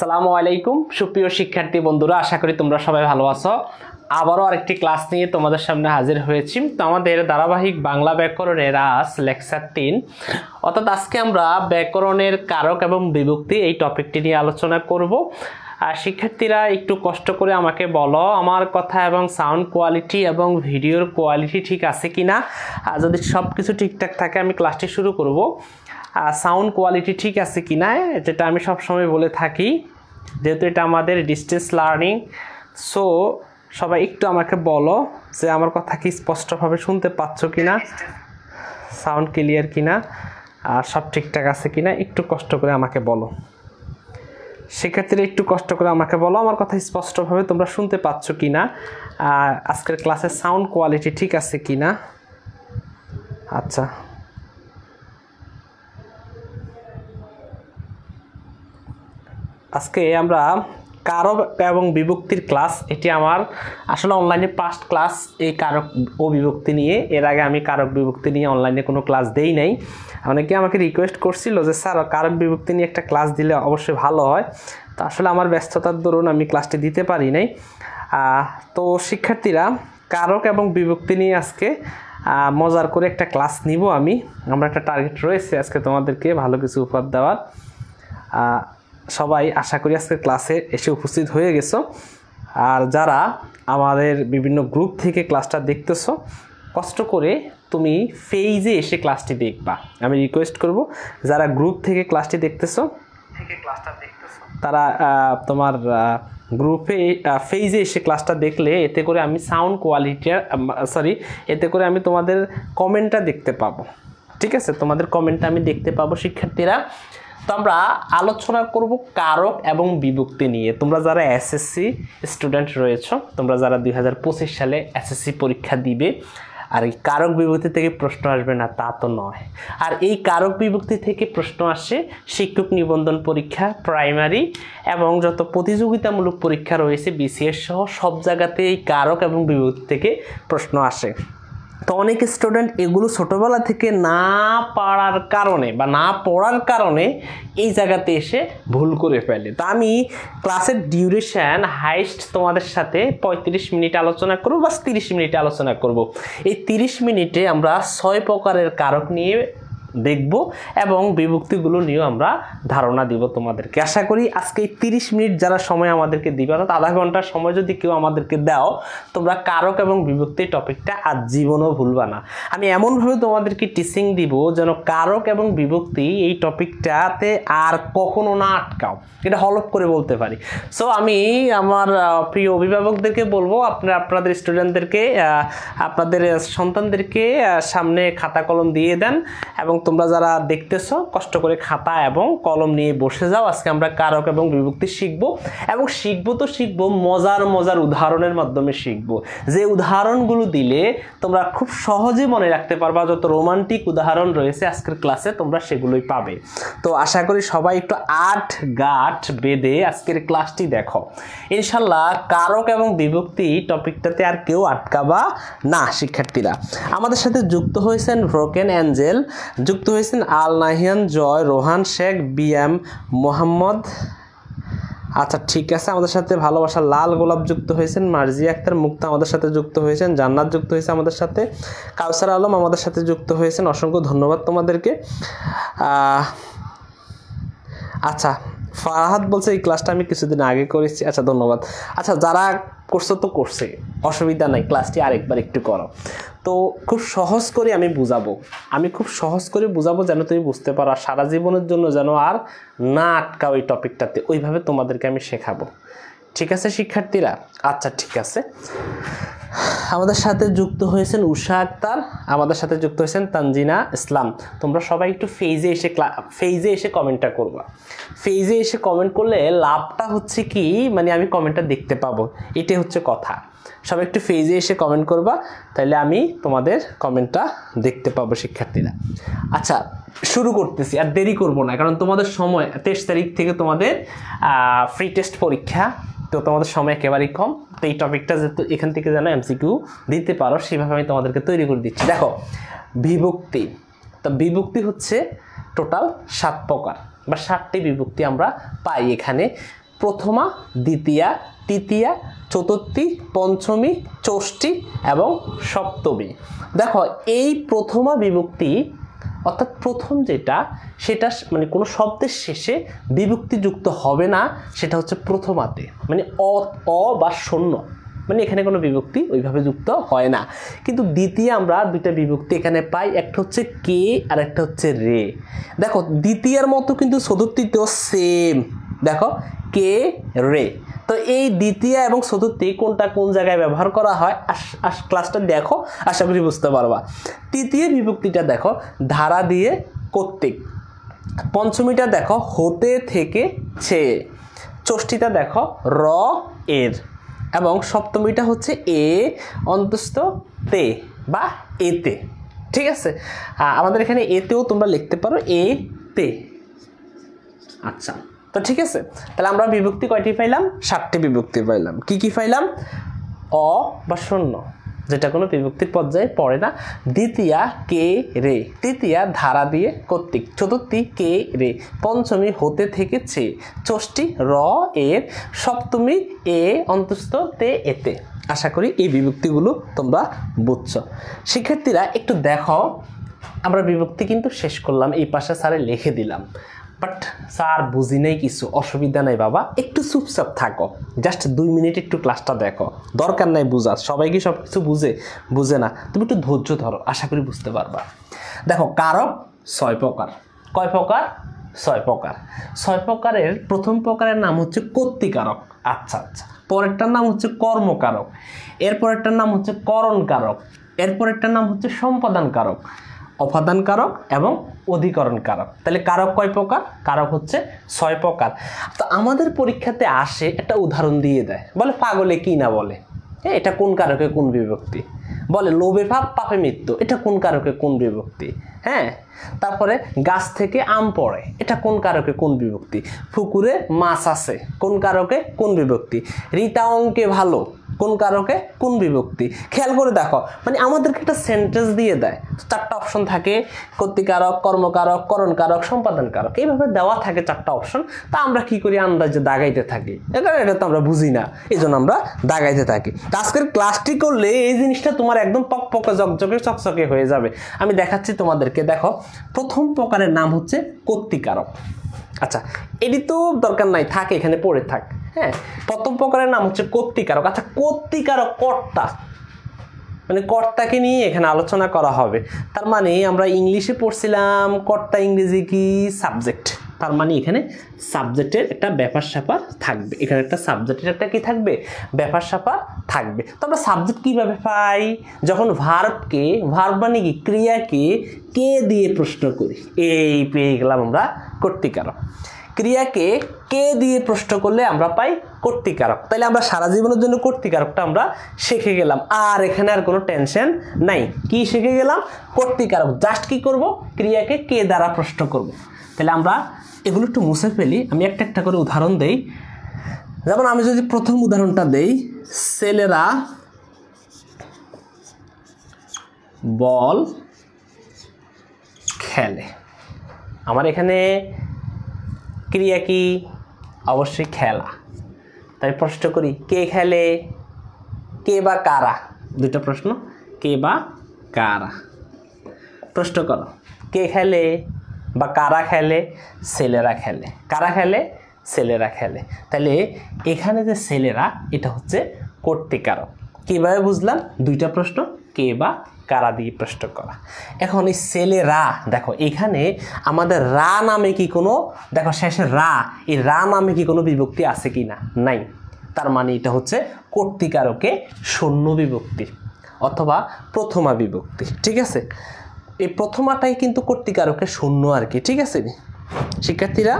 সালামু আলাইকুম সুপ্রিয় শিক্ষার্থী বন্ধুরা আশা করি তোমরা সবাই ভালো আছো আবারও আরেকটি ক্লাস নিয়ে তোমাদের সামনে হাজির হয়েছি তো আমাদের ধারাবাহিক বাংলা ব্যাকরণের রাস লেকচার তিন অর্থাৎ আজকে আমরা ব্যাকরণের কারক এবং বিভক্তি এই টপিকটি নিয়ে আলোচনা করব আর শিক্ষার্থীরা একটু কষ্ট করে আমাকে বলো আমার কথা এবং সাউন্ড কোয়ালিটি এবং ভিডিওর কোয়ালিটি ঠিক আছে কি না আর যদি সব কিছু ঠিকঠাক থাকে আমি ক্লাসটি শুরু করব সাউন্ড কোয়ালিটি ঠিক আছে কি না যেটা আমি সবসময় বলে থাকি যেহেতু এটা আমাদের ডিস্টেন্স লার্নিং সো সবাই একটু আমাকে বলো যে আমার কথা কি স্পষ্টভাবে শুনতে পাচ্ছ কি না সাউন্ড ক্লিয়ার কি না আর সব ঠিকঠাক আছে কি না একটু কষ্ট করে আমাকে বলো সেক্ষেত্রে একটু কষ্ট করে আমাকে বলো আমার কথা স্পষ্টভাবে তোমরা শুনতে পাচ্ছ কি না আর আজকের ক্লাসের সাউন্ড কোয়ালিটি ঠিক আছে কি না আচ্ছা আজকে আমরা কারক এবং বিভক্তির ক্লাস এটি আমার আসলে অনলাইনে পাস্ট ক্লাস এই কারক ও বিভক্তি নিয়ে এর আগে আমি কারক বিভক্তি নিয়ে অনলাইনে কোনো ক্লাস দেই নাই অনেকে আমাকে রিকোয়েস্ট করছিল যে স্যার কারক বিভক্তি নিয়ে একটা ক্লাস দিলে অবশ্যই ভালো হয় তো আসলে আমার ব্যস্ততার দরুন আমি ক্লাসটি দিতে পারি নাই তো শিক্ষার্থীরা কারক এবং বিভক্তি নিয়ে আজকে মজার করে একটা ক্লাস নিব আমি আমার একটা টার্গেট রয়েছে আজকে তোমাদেরকে ভালো কিছু উপহার দেওয়ার সবাই আশা করি আজকে ক্লাসে এসে উপস্থিত হয়ে গেছো আর যারা আমাদের বিভিন্ন গ্রুপ থেকে ক্লাসটা দেখতেছো কষ্ট করে তুমি ফেইজে এসে ক্লাসটি দেখবা আমি রিকোয়েস্ট করব যারা গ্রুপ থেকে ক্লাসটি দেখতেছো তারা তোমার গ্রুপে ফেইজে এসে ক্লাসটা দেখলে এতে করে আমি সাউন্ড কোয়ালিটি সরি এতে করে আমি তোমাদের কমেন্টটা দেখতে পাবো ঠিক আছে তোমাদের কমেন্টটা আমি দেখতে পাবো শিক্ষার্থীরা তো আমরা আলোচনা করব কারক এবং বিভক্তি নিয়ে তোমরা যারা এসএসসি স্টুডেন্ট রয়েছ তোমরা যারা দুই সালে এসএসসি পরীক্ষা দিবে আর এই কারক বিভক্তি থেকে প্রশ্ন আসবে না তা তো নয় আর এই কারক বিভক্তি থেকে প্রশ্ন আসে শিক্ষক নিবন্ধন পরীক্ষা প্রাইমারি এবং যত প্রতিযোগিতামূলক পরীক্ষা রয়েছে বিসিএস সহ সব জায়গাতে এই কারক এবং বিভক্তি থেকে প্রশ্ন আসে তো অনেক স্টুডেন্ট এগুলো ছোটোবেলা থেকে না পারার কারণে বা না পড়ার কারণে এই জায়গাতে এসে ভুল করে ফেলে তো আমি ক্লাসের ডিউরেশান হাইস্ট তোমাদের সাথে ৩৫ মিনিট আলোচনা করবো বা তিরিশ মিনিট আলোচনা করব এই ৩০ মিনিটে আমরা ছয় প্রকারের কারক নিয়ে দেখব এবং বিভক্তিগুলো নিয়েও আমরা ধারণা দিব তোমাদেরকে আশা করি আজকে এই তিরিশ মিনিট যারা সময় আমাদেরকে দিবে অর্থাৎ আধা ঘন্টার সময় যদি কেউ আমাদেরকে দাও তোমরা কারক এবং বিভক্তি টপিকটা আজ জীবনও ভুলবা না আমি এমনভাবে তোমাদেরকে টিচিং দিব যেন কারক এবং বিভক্তি এই টপিকটাতে আর কখনো না আটকাও এটা হলপ করে বলতে পারি সো আমি আমার প্রিয় অভিভাবকদেরকে বলবো আপনার আপনাদের স্টুডেন্টদেরকে আপনাদের সন্তানদেরকে সামনে খাতা কলম দিয়ে দেন এবং তোমরা যারা দেখতেছ কষ্ট করে খাতা এবং কলম নিয়ে বসে যাও আজকে আমরা কারক এবং বিভক্তি শিখব এবং শিখব তো শিখব মজার মজার উদাহরণের মাধ্যমে শিখব যে উদাহরণগুলো দিলে তোমরা খুব সহজে মনে রাখতে পারবা যত রোমান্টিক উদাহরণ রয়েছে আজকের ক্লাসে তোমরা সেগুলোই পাবে তো আশা করি সবাই একটু আট গাঠ বেঁধে আজকের ক্লাসটি দেখো ইনশাল্লাহ কারক এবং বিভক্তি টপিকটাতে আর কেউ আটকাবা না শিক্ষার্থীরা আমাদের সাথে যুক্ত হয়েছেন ব্রোকেন অ্যাঞ্জেল যুক্ত হয়েছেন আল নাহিয়ান জয় রোহান শেখ বি এম মোহাম্মদ আচ্ছা ঠিক আছে আমাদের সাথে ভালোবাসা লাল গোলাপ যুক্ত হয়েছেন মার্জি আক্তার মুক্তা আমাদের সাথে যুক্ত হয়েছেন জান্নাত যুক্ত হয়েছে আমাদের সাথে কাউসার আলম আমাদের সাথে যুক্ত হয়েছেন অসংখ্য ধন্যবাদ তোমাদেরকে আচ্ছা ফারহাত বলছে এই ক্লাসটা আমি কিছুদিন আগে করেছি আচ্ছা ধন্যবাদ আচ্ছা যারা করছো তো করছে অসুবিধা নাই ক্লাসটি আরেকবার একটু করো তো খুব সহজ করে আমি বুঝাবো আমি খুব সহজ করে বুঝাবো যেন তুমি বুঝতে পারো আর সারা জীবনের জন্য যেন আর না আটকাও এই টপিকটাতে ওইভাবে তোমাদেরকে আমি শেখাবো ঠিক আছে শিক্ষার্থীরা আচ্ছা ঠিক আছে আমাদের সাথে যুক্ত হয়েছেন উষা আক্তার আমাদের সাথে যুক্ত হয়েছেন তানজিনা ইসলাম তোমরা সবাই একটু ফেজে এসে ফেজে এসে কমেন্টটা করবা ফেজে এসে কমেন্ট করলে লাভটা হচ্ছে কি মানে আমি কমেন্টটা দেখতে পাবো এটাই হচ্ছে কথা সবাই একটু ফেজে এসে কমেন্ট করবা তাহলে আমি তোমাদের কমেন্টটা দেখতে পাবো শিক্ষার্থীরা আচ্ছা শুরু করতেছি আর দেরি করব না কারণ তোমাদের সময় তেইশ তারিখ থেকে তোমাদের ফ্রি টেস্ট পরীক্ষা তো তোমাদের সময় একেবারেই কম তো এই টপিকটা যেহেতু এখান থেকে যেন এমসিকিউ দিতে পারো সেভাবে আমি তোমাদেরকে তৈরি করে দিচ্ছি দেখো বিভক্তি তো বিভক্তি হচ্ছে টোটাল সাত প্রকার বা সাতটি বিভক্তি আমরা পাই এখানে প্রথমা দ্বিতীয়া তৃতীয়া চতুর্থী পঞ্চমী ষষ্ঠী এবং সপ্তমী দেখো এই প্রথমা বিভক্তি অর্থাৎ প্রথম যেটা সেটা মানে কোনো শব্দের শেষে বিভক্তিযুক্ত হবে না সেটা হচ্ছে প্রথমাতে মানে অ অ বা শূন্য মানে এখানে কোনো বিভক্তি ওইভাবে যুক্ত হয় না কিন্তু দ্বিতীয় আমরা দুইটা বিভক্তি এখানে পাই একটা হচ্ছে কে আর একটা হচ্ছে রে দেখো দ্বিতীয়ার মতো কিন্তু চতুর্থীতেও সেম দেখো কে রে তো এই দ্বিতীয় এবং চতুর্থ কোনটা কোন জায়গায় ব্যবহার করা হয় আস ক্লাসটা দেখো আশা করি বুঝতে পারবা তৃতীয় বিভক্তিটা দেখো ধারা দিয়ে কর্তৃক পঞ্চমীটা দেখো হতে থেকে ছেয়ে ষষ্ঠীটা দেখো র এর এবং সপ্তমীটা হচ্ছে এ অন্তস্ত তে বা এতে ঠিক আছে আমাদের এখানে এতেও তোমরা লিখতে পারো এ তে আচ্ছা তো ঠিক আছে তাহলে আমরা বিভক্তি কয়টি পাইলাম সাতটি বিভক্তি পাইলাম কি কি পাইলাম অ বা শূন্য যেটা কোনো বিভক্তির পর্যায়ে পড়ে না দ্বিতীয়া কে রে তৃতীয়া ধারা দিয়ে কর্তৃক চতুর্থী কে রে পঞ্চমী হতে থেকে ছে ষষ্ঠী র এর সপ্তমী এ অন্তস্থ তে এতে আশা করি এই বিভক্তিগুলো তোমরা বুঝছ শিক্ষার্থীরা একটু দেখো আমরা বিভক্তি কিন্তু শেষ করলাম এই পাশে স্যারে লিখে দিলাম বাট স্যার বুঝি নেই কিছু অসুবিধা নাই বাবা একটু চুপচাপ থাকো জাস্ট দুই মিনিট একটু ক্লাসটা দেখো দরকার নাই বুঝার সবাই কি সব কিছু বুঝে বুঝে না তুমি একটু ধৈর্য ধরো আশা করি বুঝতে পারবা দেখো কারক ছয় প্রকার কয় প্রকার ছয় প্রকার ছয় প্রকারের প্রথম প্রকারের নাম হচ্ছে কর্তিকারক আচ্ছা আচ্ছা পরেরটার নাম হচ্ছে কর্মকারক এরপরেরটার নাম হচ্ছে করণকারক এরপরেরটার নাম হচ্ছে সম্পাদনকারক অপাদান কারক এবং অধিকরণ কারক তাহলে কারক কয় প্রকার কারক হচ্ছে ছয় প্রকার তো আমাদের পরীক্ষাতে আসে একটা উদাহরণ দিয়ে দেয় বলে পাগলে কি না বলে হ্যাঁ এটা কোন কারকে কোন বিভক্তি বলে লোভে ভাব পাপে মৃত্যু এটা কোন কারকে কোন বিভক্তি হ্যাঁ তারপরে গাছ থেকে আম পড়ে এটা কোন কারকে কোন বিভক্তি ফুকুরে মাছ আছে কোন কারকে কোন বিভক্তি রীতা অঙ্কে ভালো কোন কারকে কোন বিভক্তি খেয়াল করে দেখো মানে আমাদেরকে একটা সেন্টেন্স দিয়ে দেয় চারটা অপশন থাকে কর্তিকারক কর্মকারক করণকারক সম্পাদনকারক এইভাবে দেওয়া থাকে চারটা অপশন তা আমরা কি করি আন্দাজে দাগাইতে থাকি এটা এটা তো আমরা বুঝি না এই জন্য আমরা দাগাইতে থাকি আজকের ক্লাসটি করলে এই জিনিসটা তোমার একদম পক পকে জকজকে চকচকে হয়ে যাবে আমি দেখাচ্ছি তোমাদেরকে দেখো প্রথম প্রকারের নাম হচ্ছে কর্তিকারক আচ্ছা এটি তো দরকার নাই থাকে এখানে পড়ে থাক হ্যাঁ প্রথম প্রকারের নাম হচ্ছে কর্তিকারক আচ্ছা কর্তিকারক কর্তা মানে কর্তাকে নিয়ে এখানে আলোচনা করা হবে তার মানে আমরা ইংলিশে পড়ছিলাম কর্তা ইংরেজি কি সাবজেক্ট তার মানে এখানে সাবজেক্টের একটা ব্যাপার স্যাপার থাকবে এখানে একটা সাবজেক্টের একটা কি থাকবে ব্যাপার স্যাপার থাকবে তো আমরা সাবজেক্ট কীভাবে পাই যখন ভার্বকে ভার্ব মানে কি ক্রিয়াকে কে দিয়ে প্রশ্ন করি এই পেয়ে গেলাম আমরা কর্তিকারক ক্রিয়াকে কে দিয়ে প্রশ্ন করলে আমরা পাই কর্তিকারক তাহলে আমরা সারা জীবনের জন্য কর্তিকারকটা আমরা শিখে গেলাম আর এখানে আর কোনো টেনশন নাই কি শিখে গেলাম কর্তিকারক জাস্ট কি করব ক্রিয়াকে কে দ্বারা প্রশ্ন করব। তাহলে আমরা এগুলো একটু মুছে ফেলি আমি একটা একটা করে উদাহরণ দেই যেমন আমি যদি প্রথম উদাহরণটা দেই ছেলেরা বল খেলে আমার এখানে ক্রিয়া কি অবশ্যই খেলা তাই প্রশ্ন করি কে খেলে কে বা কারা দুটো প্রশ্ন কে বা কারা প্রশ্ন করো কে খেলে বা কারা খেলে ছেলেরা খেলে কারা খেলে ছেলেরা খেলে তাহলে এখানে যে ছেলেরা এটা হচ্ছে কর্তৃকারক কীভাবে বুঝলাম দুইটা প্রশ্ন কে বা কারা দিয়ে প্রশ্ন করা এখন এই ছেলেরা দেখো এখানে আমাদের রা নামে কি কোনো দেখো শেষে রা এই রা নামে কি কোনো বিভক্তি আছে কি না নাই তার মানে এটা হচ্ছে কর্তিকারকে শূন্য বিভক্তি অথবা প্রথমা বিভক্তি ঠিক আছে এই প্রথমাটাই কিন্তু কর্তিকারকের শূন্য আর কি ঠিক আছে শিক্ষার্থীরা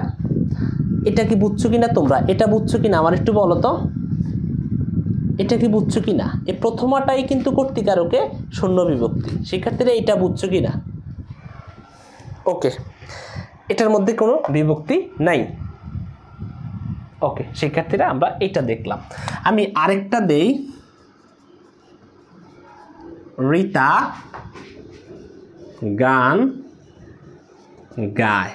এটা কি বুঝছো কিনা তোমরা এটা বুঝছো কিনা আমার একটু বলো তো এটা কি বুঝছো কিনা এই প্রথমাটাই কিন্তু কর্তিকারকে শূন্য বিভক্তি শিক্ষার্থীরা এটা বুঝছো কিনা ওকে এটার মধ্যে কোনো বিভক্তি নাই ওকে শিক্ষার্থীরা আমরা এটা দেখলাম আমি আরেকটা দেই রিতা গান গায়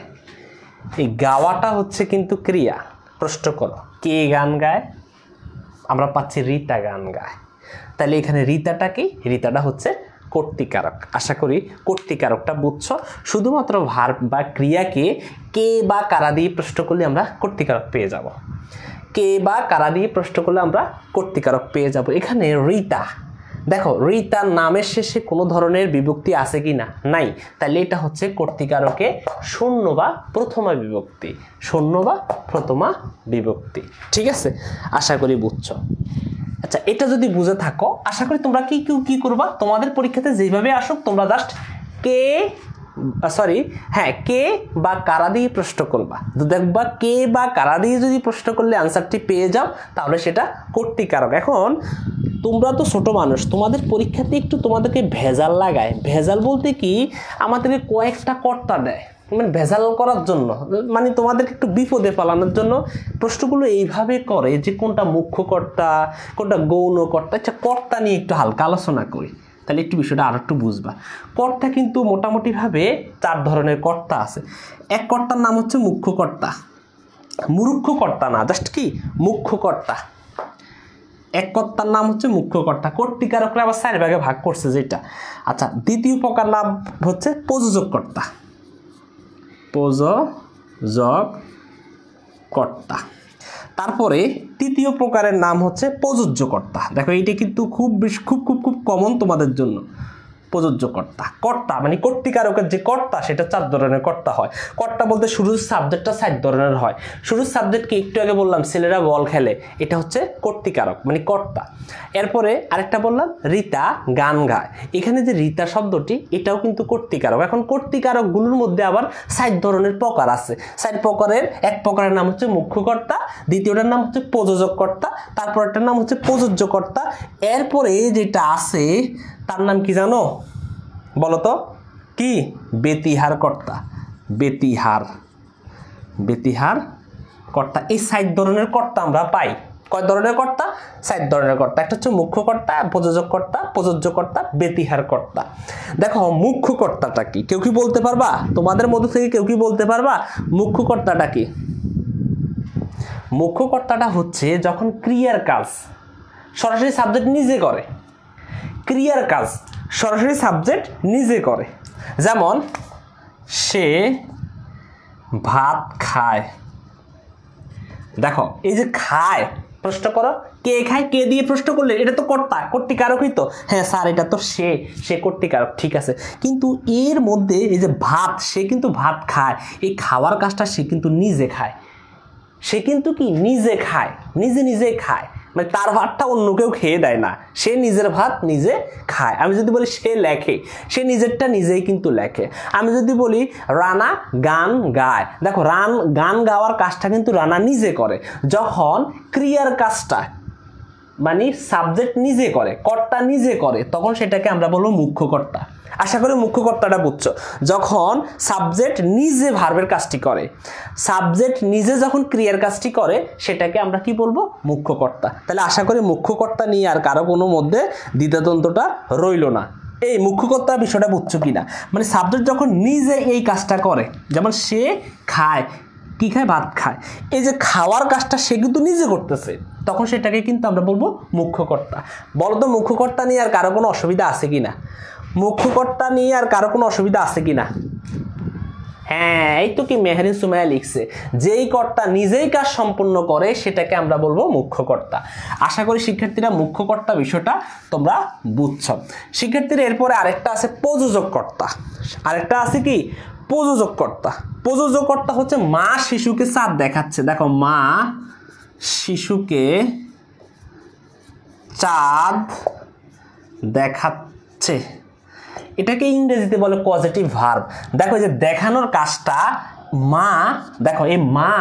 এই গাওয়াটা হচ্ছে কিন্তু ক্রিয়া প্রশ্ন করো কে গান গায় আমরা পাচ্ছি রীতা গান গায় তাহলে এখানে রীতাটা কি রীতাটা হচ্ছে কর্তিকারক আশা করি কর্তিকারকটা বুঝছ শুধুমাত্র ভার বা ক্রিয়াকে কে বা কারা দিয়ে প্রশ্ন করলে আমরা কর্তিকারক পেয়ে যাব কে বা কারা দিয়ে প্রশ্ন করলে আমরা কর্তিকারক পেয়ে যাব এখানে রীতা দেখো রি তার নামের শেষে কোনো ধরনের বিভক্তি আছে কি না নাই তাহলে এটা হচ্ছে কর্তিকারকে শূন্য বা প্রথমা বিভক্তি শূন্য বা প্রথমা বিভক্তি ঠিক আছে আশা করি বুঝছো আচ্ছা এটা যদি বুঝে থাকো আশা করি তোমরা কি কি করবা তোমাদের পরীক্ষাতে যেভাবে আসুক তোমরা জাস্ট কে সরি হ্যাঁ কে বা কারা দিয়ে প্রশ্ন করবা দেখবা কে বা কারা দিয়ে যদি প্রশ্ন করলে আনসারটি পেয়ে যাও তাহলে সেটা করতে কারণ এখন তোমরা তো ছোটো মানুষ তোমাদের পরীক্ষাতে একটু তোমাদেরকে ভেজাল লাগায় ভেজাল বলতে কি আমাদেরকে কয়েকটা কর্তা দেয় মানে ভেজাল করার জন্য মানে তোমাদেরকে একটু বিপদে পালানোর জন্য প্রশ্নগুলো এইভাবে করে যে কোনটা মুখ্য কর্তা কোনটা গৌণ কর্তা আচ্ছা কর্তা নিয়ে একটু হালকা আলোচনা করি তাহলে একটু বিষয়টা আরও একটু বুঝবা কর্তা কিন্তু মোটামুটিভাবে চার ধরনের কর্তা আছে এক কর্তার নাম হচ্ছে মুখ্য কর্তা মুরুক্ষ কর্তা না জাস্ট কি মুখ্য কর্তা এক কর্তার নাম হচ্ছে মুখ্যকর্তা কর্তিকারকরা আবার চার ভাগে ভাগ করছে যেটা আচ্ছা দ্বিতীয় প্রকার লাভ হচ্ছে প্রযোজককর্তা কর্তা তারপরে তৃতীয় প্রকারের নাম হচ্ছে প্রযোজ্যকর্তা দেখো এইটা কিন্তু খুব বেশ খুব খুব খুব কমন তোমাদের জন্য প্রযোজ্য কর্তা কর্তা মানে কর্তিকারকের যে কর্তা সেটা চার ধরনের কর্তা হয় কর্তা বলতে শুরুর সাবজেক্টটা চার ধরনের হয় শুরুর সাবজেক্টকে একটু আগে বললাম ছেলেরা বল খেলে এটা হচ্ছে কর্তিকারক মানে কর্তা এরপরে আরেকটা বললাম রীতা গান গায় এখানে যে রীতা শব্দটি এটাও কিন্তু কর্তিকারক এখন কর্তিকারকগুলোর মধ্যে আবার সাত ধরনের প্রকার আছে সাত প্রকারের এক প্রকারের নাম হচ্ছে মুখ্য কর্তা দ্বিতীয়টার নাম হচ্ছে প্রযোজক কর্তা তারপর একটার নাম হচ্ছে প্রযোজ্য কর্তা এরপরে যেটা আছে তার নাম কি জানো বলতো কি বেতিহার কর্তা বেতিহার বেতিহার কর্তা এই সাত ধরনের কর্তা আমরা পাই কয় ধরনের কর্তা সাত ধরনের কর্তা একটা হচ্ছে মুখ্য কর্তা প্রযোজক কর্তা প্রযোজ্য কর্তা বেতিহার কর্তা দেখো মুখ্য কর্তাটা কি কেউ কি বলতে পারবা তোমাদের মধ্যে থেকে কেউ কি বলতে পারবা মুখ্য কর্তাটা কি মুখ্য কর্তাটা হচ্ছে যখন ক্রিয়ার কাজ সরাসরি সাবজেক্ট নিজে করে ক্রিয়ার কাজ সরাসরি সাবজেক্ট নিজে করে যেমন সে ভাত খায় দেখো এই যে খায় প্রশ্ন করো কে খায় কে দিয়ে প্রশ্ন করলে এটা তো কর্তা কর্তৃকারকই তো হ্যাঁ স্যার এটা তো সে সে কর্তৃকারক ঠিক আছে কিন্তু এর মধ্যে এই যে ভাত সে কিন্তু ভাত খায় এই খাওয়ার কাজটা সে কিন্তু নিজে খায় সে কিন্তু কি নিজে খায় নিজে নিজে খায় মানে তার ভাতটা অন্য কেউ খেয়ে দেয় না সে নিজের ভাত নিজে খায় আমি যদি বলি সে লেখে সে নিজেরটা নিজেই কিন্তু লেখে আমি যদি বলি রানা গান গায় দেখো রান গান গাওয়ার কাজটা কিন্তু রানা নিজে করে যখন ক্রিয়ার কাজটা মানে সাবজেক্ট নিজে করে কর্তা নিজে করে তখন সেটাকে আমরা বলবো মুখ্য কর্তা আশা করি মুখ্যকর্তাটা বুঝছো যখন সাবজেক্ট নিজে ভার্বের কাজটি করে সাবজেক্ট নিজে যখন ক্রিয়ার কাজটি করে সেটাকে আমরা কি বলবো মুখ্যকর্তা তাহলে আশা করি মুখ্যকর্তা নিয়ে আর কারো কোনো মধ্যে দ্বিতাদ্বন্দ্বটা রইল না এই মুখ্যকর্তা বিষয়টা বুঝছো কি না মানে সাবজেক্ট যখন নিজে এই কাজটা করে যেমন সে খায় কী খায় ভাত খায় এই যে খাওয়ার কাজটা সে কিন্তু নিজে করতেছে তখন সেটাকে কিন্তু আমরা বলবো মুখ্যকর্তা বলতো মুখ্যকর্তা নিয়ে আর কারো কোনো অসুবিধা আছে কি না মুখ্যকর্তা নিয়ে আর কারো কোনো অসুবিধা আছে কি না হ্যাঁ এই তো কি মেহরিন সুমাইয়া লিখছে যেই কর্তা নিজেই কাজ সম্পন্ন করে সেটাকে আমরা বলবো মুখ্যকর্তা আশা করি শিক্ষার্থীরা মুখ্যকর্তা বিষয়টা তোমরা বুঝছ শিক্ষার্থীরা এরপরে আরেকটা আছে প্রযোজক কর্তা আরেকটা আছে কি প্রযোজক কর্তা প্রযোজক কর্তা হচ্ছে মা শিশুকে চাঁদ দেখাচ্ছে দেখো মা শিশুকে চাঁদ দেখাচ্ছে এটাকে ইংরেজিতে বলে পজিটিভ ভার্ব দেখো যে দেখানোর কাজটা মা দেখো এই মা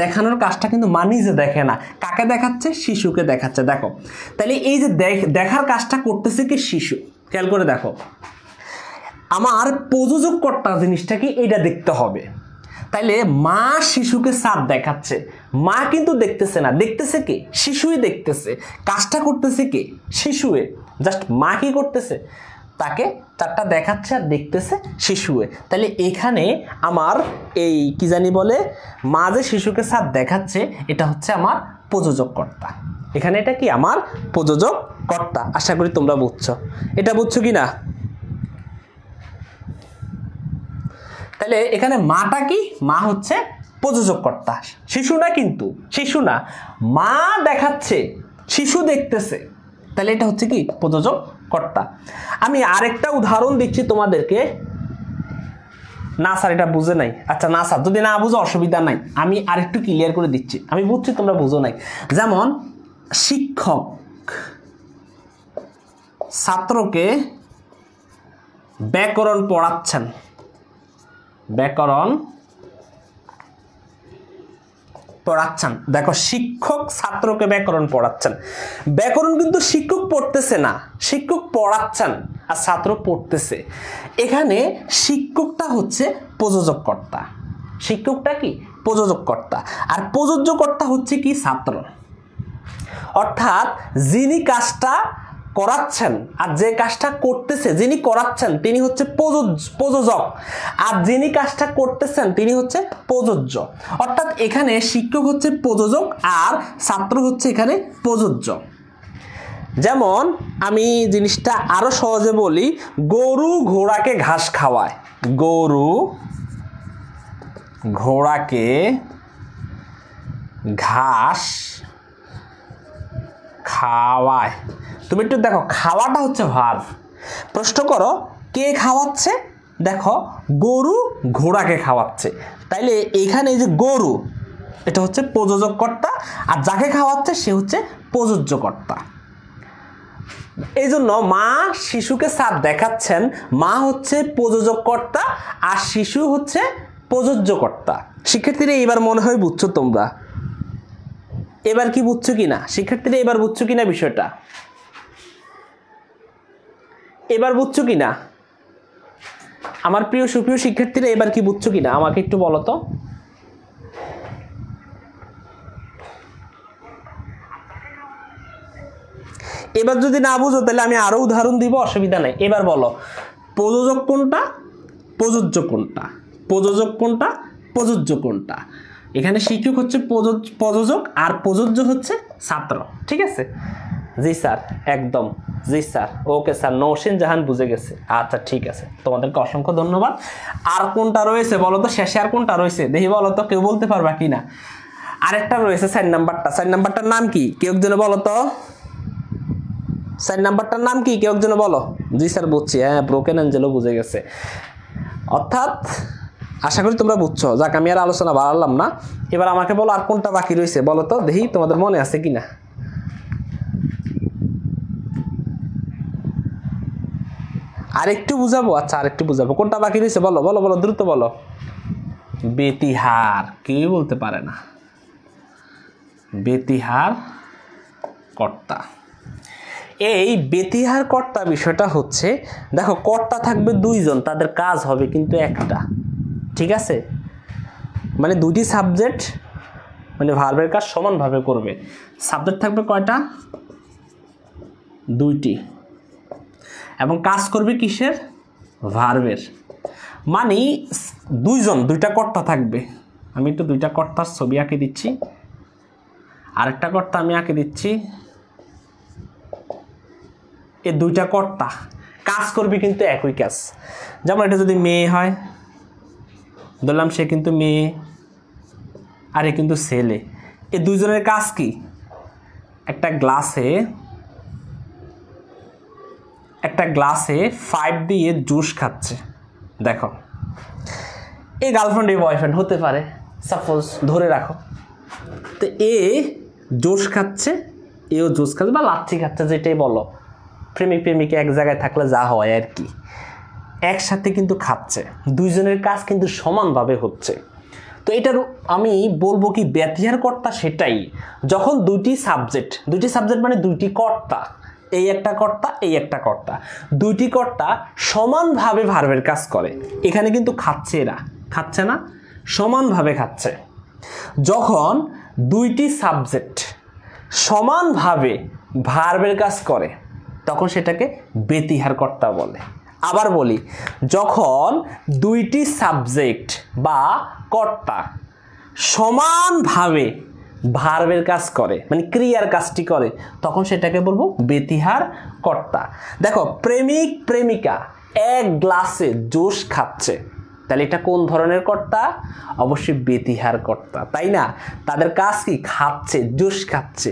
দেখানোর কাজটা কিন্তু মা নিজে দেখে না কাকে দেখাচ্ছে শিশুকে দেখাচ্ছে দেখো তাহলে এই যে দেখার কাজটা করতেছে কি শিশু খেয়াল করে দেখো আমার প্রযোজক কর্তা জিনিসটাকে এটা দেখতে হবে তাইলে মা শিশুকে সাপ দেখাচ্ছে মা কিন্তু দেখতেছে না দেখতেছে কে শিশুই দেখতেছে কাজটা করতেছে কে শিশুয়ে জাস্ট মা কি করতেছে তাকে চারটা দেখাচ্ছে আর দেখতেছে শিশুয়ে তাহলে এখানে আমার এই কি জানি বলে মা যে শিশুকে সাথ দেখাচ্ছে এটা হচ্ছে আমার প্রযোজক কর্তা এখানে এটা কি আমার প্রযোজক কর্তা আশা করি তোমরা বুঝছো এটা বুঝছো কি না তাহলে এখানে মাটা কি মা হচ্ছে প্রযোজক কর্তা শিশু না কিন্তু শিশু না মা দেখাচ্ছে শিশু দেখতেছে তাহলে এটা হচ্ছে কি প্রযোজক কর্তা আমি আরেকটা উদাহরণ দিচ্ছি তোমাদেরকে না স্যার এটা বুঝে নাই আচ্ছা না স্যার যদি না বুঝো অসুবিধা নাই আমি আরেকটু ক্লিয়ার করে দিচ্ছি আমি বুঝছি তোমরা বুঝো নাই যেমন শিক্ষক ছাত্রকে ব্যাকরণ পড়াচ্ছেন ব্যাকরণ পড়াচ্ছেন দেখো শিক্ষক ছাত্রকে ব্যাকরণ পড়াচ্ছেন ব্যাকরণ কিন্তু শিক্ষক পড়তেছে না শিক্ষক পড়াচ্ছেন আর ছাত্র পড়তেছে এখানে শিক্ষকটা হচ্ছে প্রযোজককর্তা শিক্ষকটা কি প্রযোজককর্তা আর প্রযোজ্যকর্তা হচ্ছে কি ছাত্র অর্থাৎ যিনি কাজটা করাচ্ছেন আর যে কাজটা করতেছে যিনি করাচ্ছেন তিনি হচ্ছে প্রযোজক আর যিনি কাজটা করতেছেন তিনি হচ্ছে প্রযোজ্য অর্থাৎ এখানে শিক্ষক হচ্ছে প্রযোজক আর ছাত্র হচ্ছে এখানে প্রযোজ্য যেমন আমি জিনিসটা আরও সহজে বলি গরু ঘোড়াকে ঘাস খাওয়ায় গরু ঘোড়াকে ঘাস খাওয়ায় তুমি একটু দেখো খাওয়াটা হচ্ছে ভার্ভ প্রশ্ন করো কে খাওয়াচ্ছে দেখো গরু ঘোড়াকে খাওয়াচ্ছে তাইলে এখানে এই যে গরু এটা হচ্ছে প্রযোজককর্তা আর যাকে খাওয়াচ্ছে সে হচ্ছে প্রযোজ্যকর্তা এই জন্য মা শিশুকে সাপ দেখাচ্ছেন মা হচ্ছে প্রযোজককর্তা আর শিশু হচ্ছে প্রযোজ্যকর্তা শিক্ষার্থীরা এবার মনে হয় বুঝছো তোমরা এবার কি বুঝছো কিনা শিক্ষার্থীরা এবার বুঝছো কিনা বিষয়টা এবার বুঝছো কি না আমার প্রিয় সুপ্রিয় শিক্ষার্থীরা এবার কি বুঝছো কি না আমাকে একটু বলো তো এবার যদি না বুঝো তাহলে আমি আরো উদাহরণ দিব অসুবিধা নেই এবার বলো প্রযোজক কোনটা প্রযোজ্য কোনটা প্রযোজক কোনটা প্রযোজ্য কোনটা এখানে শিক্ষক হচ্ছে প্রযোজক আর প্রযোজ্য হচ্ছে ছাত্র ঠিক আছে জি স্যার একদম জি sir okay sir Nousin Jahan বুঝে গেছে আচ্ছা ঠিক আছে তোমাদেরকে অসংখ্য ধন্যবাদ আর কোনটা রয়েছে বলো তো শেষে আর কোনটা রয়েছে দেখি বলো তো কেউ বলতে পারবা কি না আরেকটা রয়েছে সাইন নাম্বারটা সাইন নাম্বারটার নাম কি কেউ একজনে বলো তো সাইন নাম্বারটার নাম কি কেউ একজনে বলো জি স্যার বুঝছি হ্যাঁ ব্রোকেন অ্যাঞ্জেলও বুঝে গেছে অর্থাৎ আশা করি তোমরা বুঝছো যাক আমি আর আলোচনা বাড়ালাম না এবার আমাকে বলো আর কোনটা বাকি রয়েছে বলো তো দেখি তোমাদের মনে আছে কি না আরেকটু বুঝাবো আচ্ছা আরেকটু বুঝাবো কোনটা বাকি রয়েছে বলো বলো বলো দ্রুত বলো বেতিহার কেউই বলতে পারে না বেতিহার কর্তা এই বেতিহার কর্তা বিষয়টা হচ্ছে দেখো কর্তা থাকবে দুইজন তাদের কাজ হবে কিন্তু একটা ঠিক আছে মানে দুটি সাবজেক্ট মানে ভার্বের কাজ সমানভাবে করবে সাবজেক্ট থাকবে কয়টা দুইটি এবং কাজ করবে কিসের ভার্বের মানে দুইজন দুইটা কর্তা থাকবে আমি একটু দুইটা কর্তার ছবি আঁকে দিচ্ছি আরেকটা কর্তা আমি আঁকে দিচ্ছি এ দুইটা কর্তা কাজ করবে কিন্তু একই কাজ যেমন এটা যদি মেয়ে হয় ধরলাম সে কিন্তু মেয়ে আর এ কিন্তু ছেলে এ দুজনের কাজ কি একটা গ্লাসে একটা গ্লাসে ফাইভ দিয়ে জুস খাচ্ছে দেখো এ গার্লফ্রেন্ড এই বয়ফ্রেন্ড হতে পারে সাপোজ ধরে রাখো তো এ জুস খাচ্ছে এও জুস খাচ্ছে বা লাচ্ছি খাচ্ছে যেটাই বলো প্রেমিক প্রেমিকে এক জায়গায় থাকলে যা হয় আর কি একসাথে কিন্তু খাচ্ছে দুইজনের কাজ কিন্তু সমানভাবে হচ্ছে তো এটার আমি বলবো কি ব্যতিহার কর্তা সেটাই যখন দুইটি সাবজেক্ট দুইটি সাবজেক্ট মানে দুইটি কর্তা এই একটা কর্তা এই একটা কর্তা দুইটি কর্তা সমানভাবে ভার্বের কাজ করে এখানে কিন্তু খাচ্ছে না খাচ্ছে না সমানভাবে খাচ্ছে যখন দুইটি সাবজেক্ট সমানভাবে ভার্বের কাজ করে তখন সেটাকে বেতিহার কর্তা বলে আবার বলি যখন দুইটি সাবজেক্ট বা কর্তা সমানভাবে ভার্বের কাজ করে মানে ক্রিয়ার কাজটি করে তখন সেটাকে বলবো বেতিহার কর্তা দেখো প্রেমিক প্রেমিকা এক গ্লাসে জোশ খাচ্ছে তাহলে এটা কোন ধরনের কর্তা অবশ্যই বেতিহার কর্তা তাই না তাদের কাজ কি খাচ্ছে জুস খাচ্ছে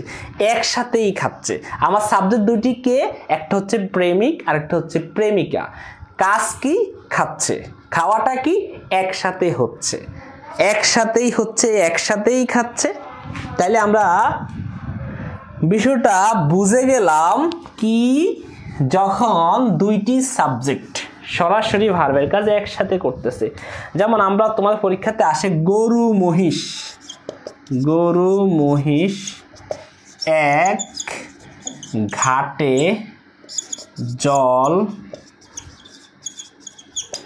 একসাথেই খাচ্ছে আমার সাবজেক্ট দুটি কে একটা হচ্ছে প্রেমিক আর একটা হচ্ছে প্রেমিকা কাজ কি খাচ্ছে খাওয়াটা কি একসাথে হচ্ছে একসাথেই হচ্ছে একসাথেই খাচ্ছে তাইলে আমরা বিষয়টা বুঝে গেলাম কি যখন দুইটি সাবজেক্ট সরাসরি ভার্বের কাজ একসাথে করতেছে যেমন আমরা তোমার পরীক্ষাতে আসে গরু মহিষ গরু মহিষ এক ঘাটে জল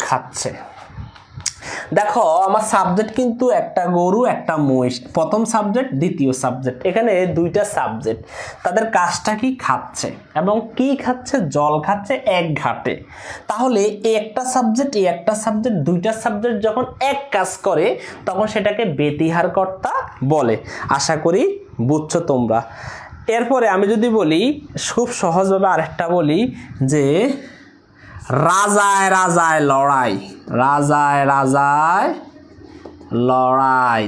খাচ্ছে দেখো আমার সাবজেক্ট কিন্তু একটা গরু একটা মহিষ প্রথম সাবজেক্ট দ্বিতীয় সাবজেক্ট এখানে দুইটা সাবজেক্ট তাদের কাজটা কি খাচ্ছে এবং কি খাচ্ছে জল খাচ্ছে এক ঘাটে তাহলে একটা সাবজেক্ট এই একটা সাবজেক্ট দুইটা সাবজেক্ট যখন এক কাজ করে তখন সেটাকে বেতিহারকর্তা বলে আশা করি বুঝছো তোমরা এরপরে আমি যদি বলি খুব সহজভাবে আরেকটা বলি যে রাজায় রাজায় লড়াই রাজায় রাজায় লড়াই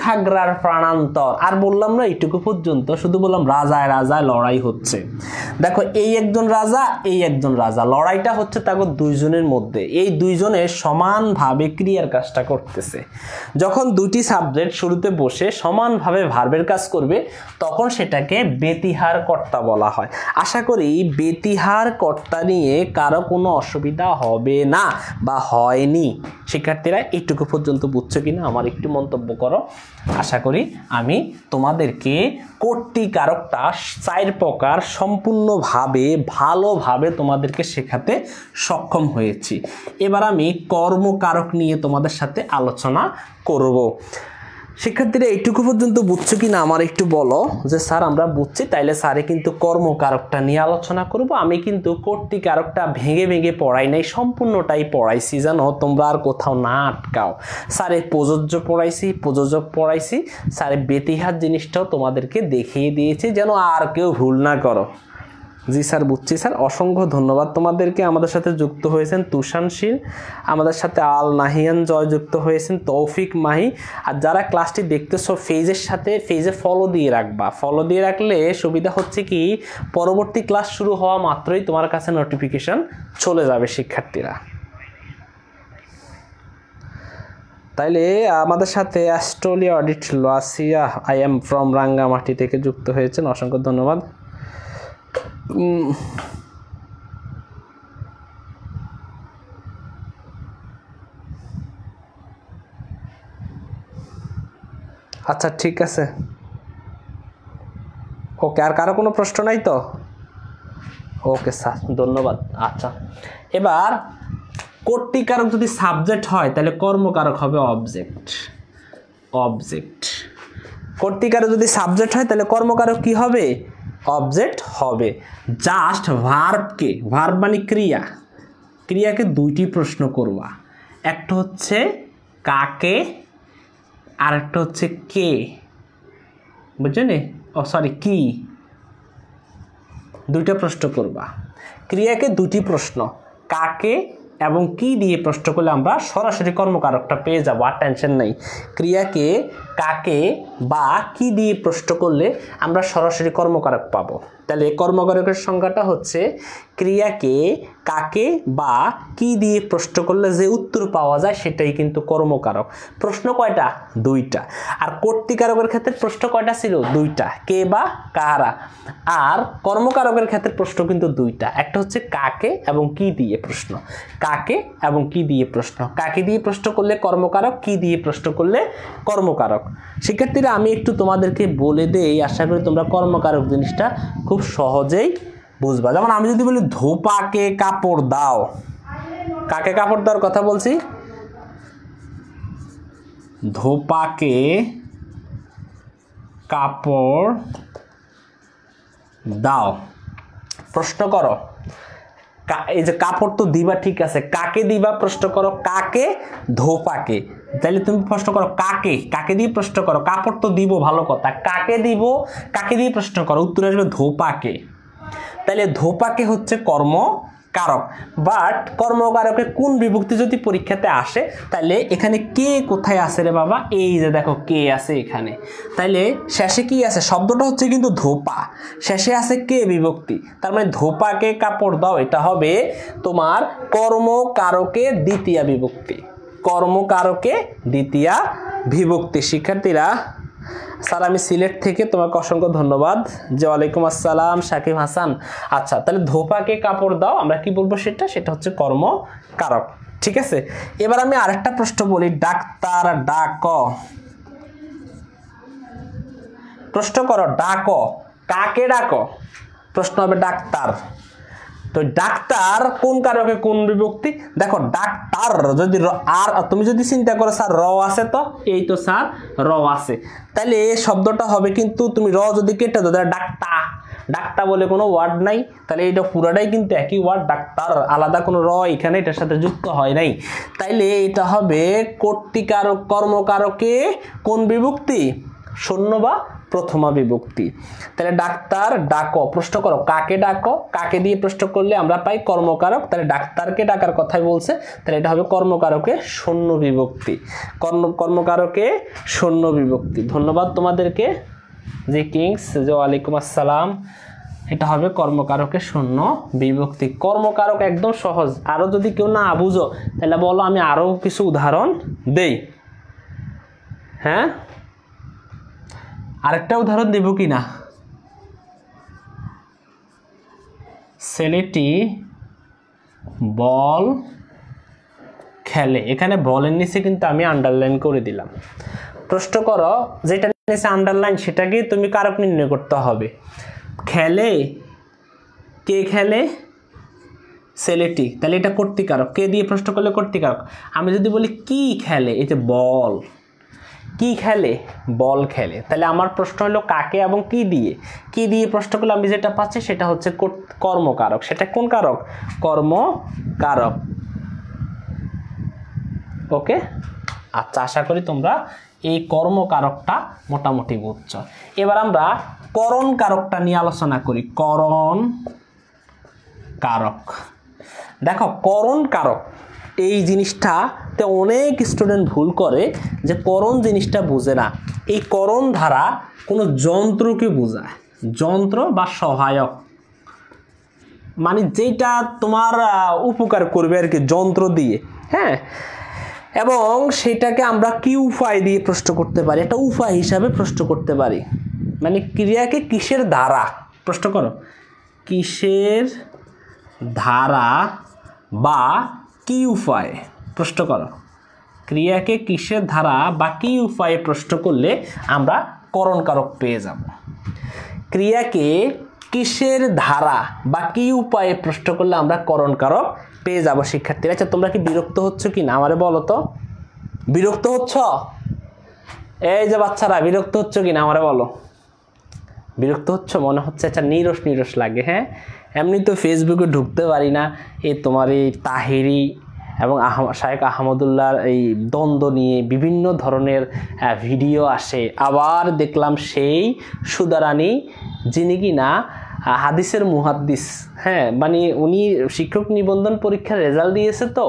খাগড়ার প্রাণান্তর আর বললাম না এইটুকু পর্যন্ত শুধু বললাম রাজায় রাজায় লড়াই হচ্ছে দেখো এই একজন রাজা এই একজন রাজা লড়াইটা হচ্ছে তাকে দুইজনের মধ্যে এই দুইজনে সমানভাবে ক্রিয়ার কাজটা করতেছে যখন দুটি সাবজেক্ট শুরুতে বসে সমানভাবে ভার্বের কাজ করবে তখন সেটাকে বেতিহার কর্তা বলা হয় আশা করি বেতিহার কর্তা নিয়ে কারো কোনো অসুবিধা হবে না বা হয়নি শিক্ষার্থীরা এইটুকু পর্যন্ত বুঝছো কি না আমার একটু মন্তব্য করো আশা করি আমি তোমাদেরকে কর্তিকারকটা চার প্রকার সম্পূর্ণভাবে ভালোভাবে তোমাদেরকে শেখাতে সক্ষম হয়েছি এবার আমি কর্মকারক নিয়ে তোমাদের সাথে আলোচনা করব শিক্ষার্থীরা এইটুকু পর্যন্ত বুঝছো কি না আমার একটু বলো যে স্যার আমরা বুঝছি তাইলে স্যারে কিন্তু কর্মকারকটা নিয়ে আলোচনা করব আমি কিন্তু কর্তৃকারকটা ভেঙে ভেঙে পড়াই নাই সম্পূর্ণটাই পড়াইছি যেন তোমরা আর কোথাও না আটকাও স্যারে প্রযোজ্য পড়াইছি প্রযোজক পড়াইছি স্যারে বেতিহাত জিনিসটাও তোমাদেরকে দেখিয়ে দিয়েছি যেন আর কেউ ভুল না করো জি স্যার বুঝছি স্যার অসংখ্য ধন্যবাদ তোমাদেরকে আমাদের সাথে যুক্ত হয়েছেন শীল আমাদের সাথে আল নাহিয়ান জয় যুক্ত হয়েছেন তৌফিক মাহি আর যারা ক্লাসটি দেখতেছ ফেজের সাথে ফেজে ফলো দিয়ে রাখবা ফলো দিয়ে রাখলে সুবিধা হচ্ছে কি পরবর্তী ক্লাস শুরু হওয়া মাত্রই তোমার কাছে নোটিফিকেশান চলে যাবে শিক্ষার্থীরা তাইলে আমাদের সাথে অস্ট্রেলিয়া অডিট লসিয়া আই এম ফ্রম রাঙ্গামাটি থেকে যুক্ত হয়েছেন অসংখ্য ধন্যবাদ আচ্ছা ঠিক আছে ওকে আর কারো কোনো প্রশ্ন নাই তো ওকে স্যার ধন্যবাদ আচ্ছা এবার কর্তৃকারক যদি সাবজেক্ট হয় তাহলে কর্মকারক হবে অবজেক্ট অবজেক্ট কর্তৃকারক যদি সাবজেক্ট হয় তাহলে কর্মকারক কি হবে অবজেক্ট হবে জাস্ট ভার্বকে ভার্ব মানে ক্রিয়া ক্রিয়াকে দুইটি প্রশ্ন করবা একটা হচ্ছে কাকে আর একটা হচ্ছে কে বুঝলি ও সরি কি দুইটা প্রশ্ন করবা ক্রিয়াকে দুটি প্রশ্ন কাকে এবং কি দিয়ে প্রশ্ন করলে আমরা সরাসরি কর্মকারকটা পেয়ে যাবো আর টেনশন নেই ক্রিয়াকে কাকে বা কি দিয়ে প্রশ্ন করলে আমরা সরাসরি কর্মকারক পাবো তাহলে কর্মকারকের সংজ্ঞাটা হচ্ছে ক্রিয়াকে কাকে বা কি দিয়ে প্রশ্ন করলে যে উত্তর পাওয়া যায় সেটাই কিন্তু কর্মকারক প্রশ্ন কয়টা দুইটা আর কর্তৃকারকের ক্ষেত্রে প্রশ্ন কয়টা ছিল দুইটা কে বা কারা আর কর্মকারকের ক্ষেত্রে প্রশ্ন কিন্তু দুইটা একটা হচ্ছে কাকে এবং কি দিয়ে প্রশ্ন কাকে এবং কি দিয়ে প্রশ্ন কাকে দিয়ে প্রশ্ন করলে কর্মকারক কি দিয়ে প্রশ্ন করলে কর্মকারক শিক্ষার্থীরা আমি একটু তোমাদেরকে বলে দেই আশা করি তোমরা কর্মকারক জিনিসটা খুব খুব সহজেই বুঝবা যেমন আমি যদি বলি ধোপাকে কাপড় দাও কাকে কাপড় দেওয়ার কথা বলছি ধোপাকে কাপড় দাও প্রশ্ন করো এই যে কাপড় তো দিবা ঠিক আছে কাকে দিবা প্রশ্ন করো কাকে ধোপাকে তাহলে তুমি প্রশ্ন করো কাকে কাকে দিয়ে প্রশ্ন করো কাপড় তো দিব ভালো কথা কাকে দিব কাকে দিয়ে প্রশ্ন করো উত্তর আসবে ধোপাকে তাহলে ধোপাকে হচ্ছে কর্ম কারক বাট কর্মকারকে কোন বিভক্তি যদি পরীক্ষাতে আসে তাহলে এখানে কে কোথায় আছে রে বাবা এই যে দেখো কে আছে এখানে তাইলে শেষে কি আছে শব্দটা হচ্ছে কিন্তু ধোপা শেষে আছে কে বিভক্তি তার মানে ধোপাকে কাপড় দাও এটা হবে তোমার কর্মকারকে দ্বিতীয় বিভক্তি কর্মকারকে দ্বিতীয় বিভক্তি শিক্ষার্থীরা স্যার আমি সিলেট থেকে তোমাকে অসংখ্য ধন্যবাদ যে ওয়ালাইকুম আসসালাম সাকিব হাসান আচ্ছা তাহলে ধোপাকে কাপড় দাও আমরা কি বলবো সেটা সেটা হচ্ছে কর্মকারক ঠিক আছে এবার আমি আরেকটা প্রশ্ন বলি ডাক্তার ডাক প্রশ্ন করো ডাক কাকে ডাক প্রশ্ন হবে ডাক্তার তো ডাক্তার কোন কারকে কোন বিভক্তি দেখো ডাক্তার যদি আর তুমি যদি চিন্তা করো স্যার র আছে তো এই তো স্যার র আছে তাহলে শব্দটা হবে কিন্তু তুমি র যদি কেটে দাও তাহলে ডাক্তার ডাক্তার বলে কোনো ওয়ার্ড নাই তাহলে এটা পুরাটাই কিন্তু একই ওয়ার্ড ডাক্তার আলাদা কোনো র এখানে এটার সাথে যুক্ত হয় নাই তাইলে এটা হবে কর্তৃকারক কর্মকারকে কোন বিভক্তি শূন্য বা প্রথমা বিভক্তি তাহলে ডাক্তার ডাকো প্রশ্ন করো কাকে ডাকো কাকে দিয়ে প্রশ্ন করলে আমরা পাই কর্মকারক তাহলে ডাক্তারকে ডাকার কথাই বলছে তাহলে এটা হবে কর্মকারকে শূন্য বিভক্তি কর্ম কর্মকারকে শূন্য বিভক্তি ধন্যবাদ তোমাদেরকে জি কিংস জো আলাইকুম আসসালাম এটা হবে কর্মকারকে শূন্য বিভক্তি কর্মকারক একদম সহজ আরও যদি কেউ না বুঝো তাহলে বলো আমি আরও কিছু উদাহরণ দেই হ্যাঁ আরেকটা উদাহরণ দেব কি না ছেলেটি বল খেলে এখানে বলের নিচে কিন্তু আমি আন্ডারলাইন করে দিলাম প্রশ্ন করো যেটা নিচে আন্ডারলাইন সেটাকে তুমি কারক নির্ণয় করতে হবে খেলে কে খেলে ছেলেটি তাহলে এটা কর্তিকারক কে দিয়ে প্রশ্ন করলে কর্তিকারক আমি যদি বলি কি খেলে এই যে বল কি খেলে বল খেলে তাহলে আমার প্রশ্ন হলো কাকে এবং কি দিয়ে কি দিয়ে প্রশ্ন করলে আমি যেটা পাচ্ছি সেটা হচ্ছে কর্মকারক সেটা কোন কারক কর্মকারক ওকে আচ্ছা আশা করি তোমরা এই কর্মকারকটা মোটামুটি বুঝছ এবার আমরা করণ কারকটা নিয়ে আলোচনা করি করণ কারক দেখো করণ কারক এই জিনিসটাতে অনেক স্টুডেন্ট ভুল করে যে করণ জিনিসটা বোঝে না এই করণ ধারা কোনো যন্ত্রকে বোঝায় যন্ত্র বা সহায়ক মানে যেটা তোমার উপকার করবে আর কি যন্ত্র দিয়ে হ্যাঁ এবং সেটাকে আমরা কি উপায় দিয়ে প্রশ্ন করতে পারি একটা উপায় হিসাবে প্রশ্ন করতে পারি মানে ক্রিয়াকে কিসের ধারা প্রশ্ন করো কিসের ধারা বা কি উপায় প্রশ্ন করো ক্রিয়াকে কিসের ধারা বা কি উপায়ে প্রশ্ন করলে আমরা করণকারক পেয়ে যাব ক্রিয়াকে কিসের ধারা বা কী উপায়ে প্রশ্ন করলে আমরা করণকারক পেয়ে যাব শিক্ষার্থী আচ্ছা তোমরা কি বিরক্ত হচ্ছ কি না আমারে বলো তো বিরক্ত হচ্ছ এই যে বাচ্চারা বিরক্ত হচ্ছ কি না আমারে বলো বিরক্ত হচ্ছ মনে হচ্ছে একটা আচ্ছা নিরস নিরস লাগে হ্যাঁ এমনি তো ফেসবুকে ঢুকতে পারি না এ তোমার এই তাহেরি এবং শায়েক আহমদুল্লাহর এই দ্বন্দ্ব নিয়ে বিভিন্ন ধরনের ভিডিও আসে আবার দেখলাম সেই সুদারানি যিনি কি না হাদিসের মুহাদ্দিস হ্যাঁ মানে উনি শিক্ষক নিবন্ধন পরীক্ষার রেজাল্ট দিয়েছে তো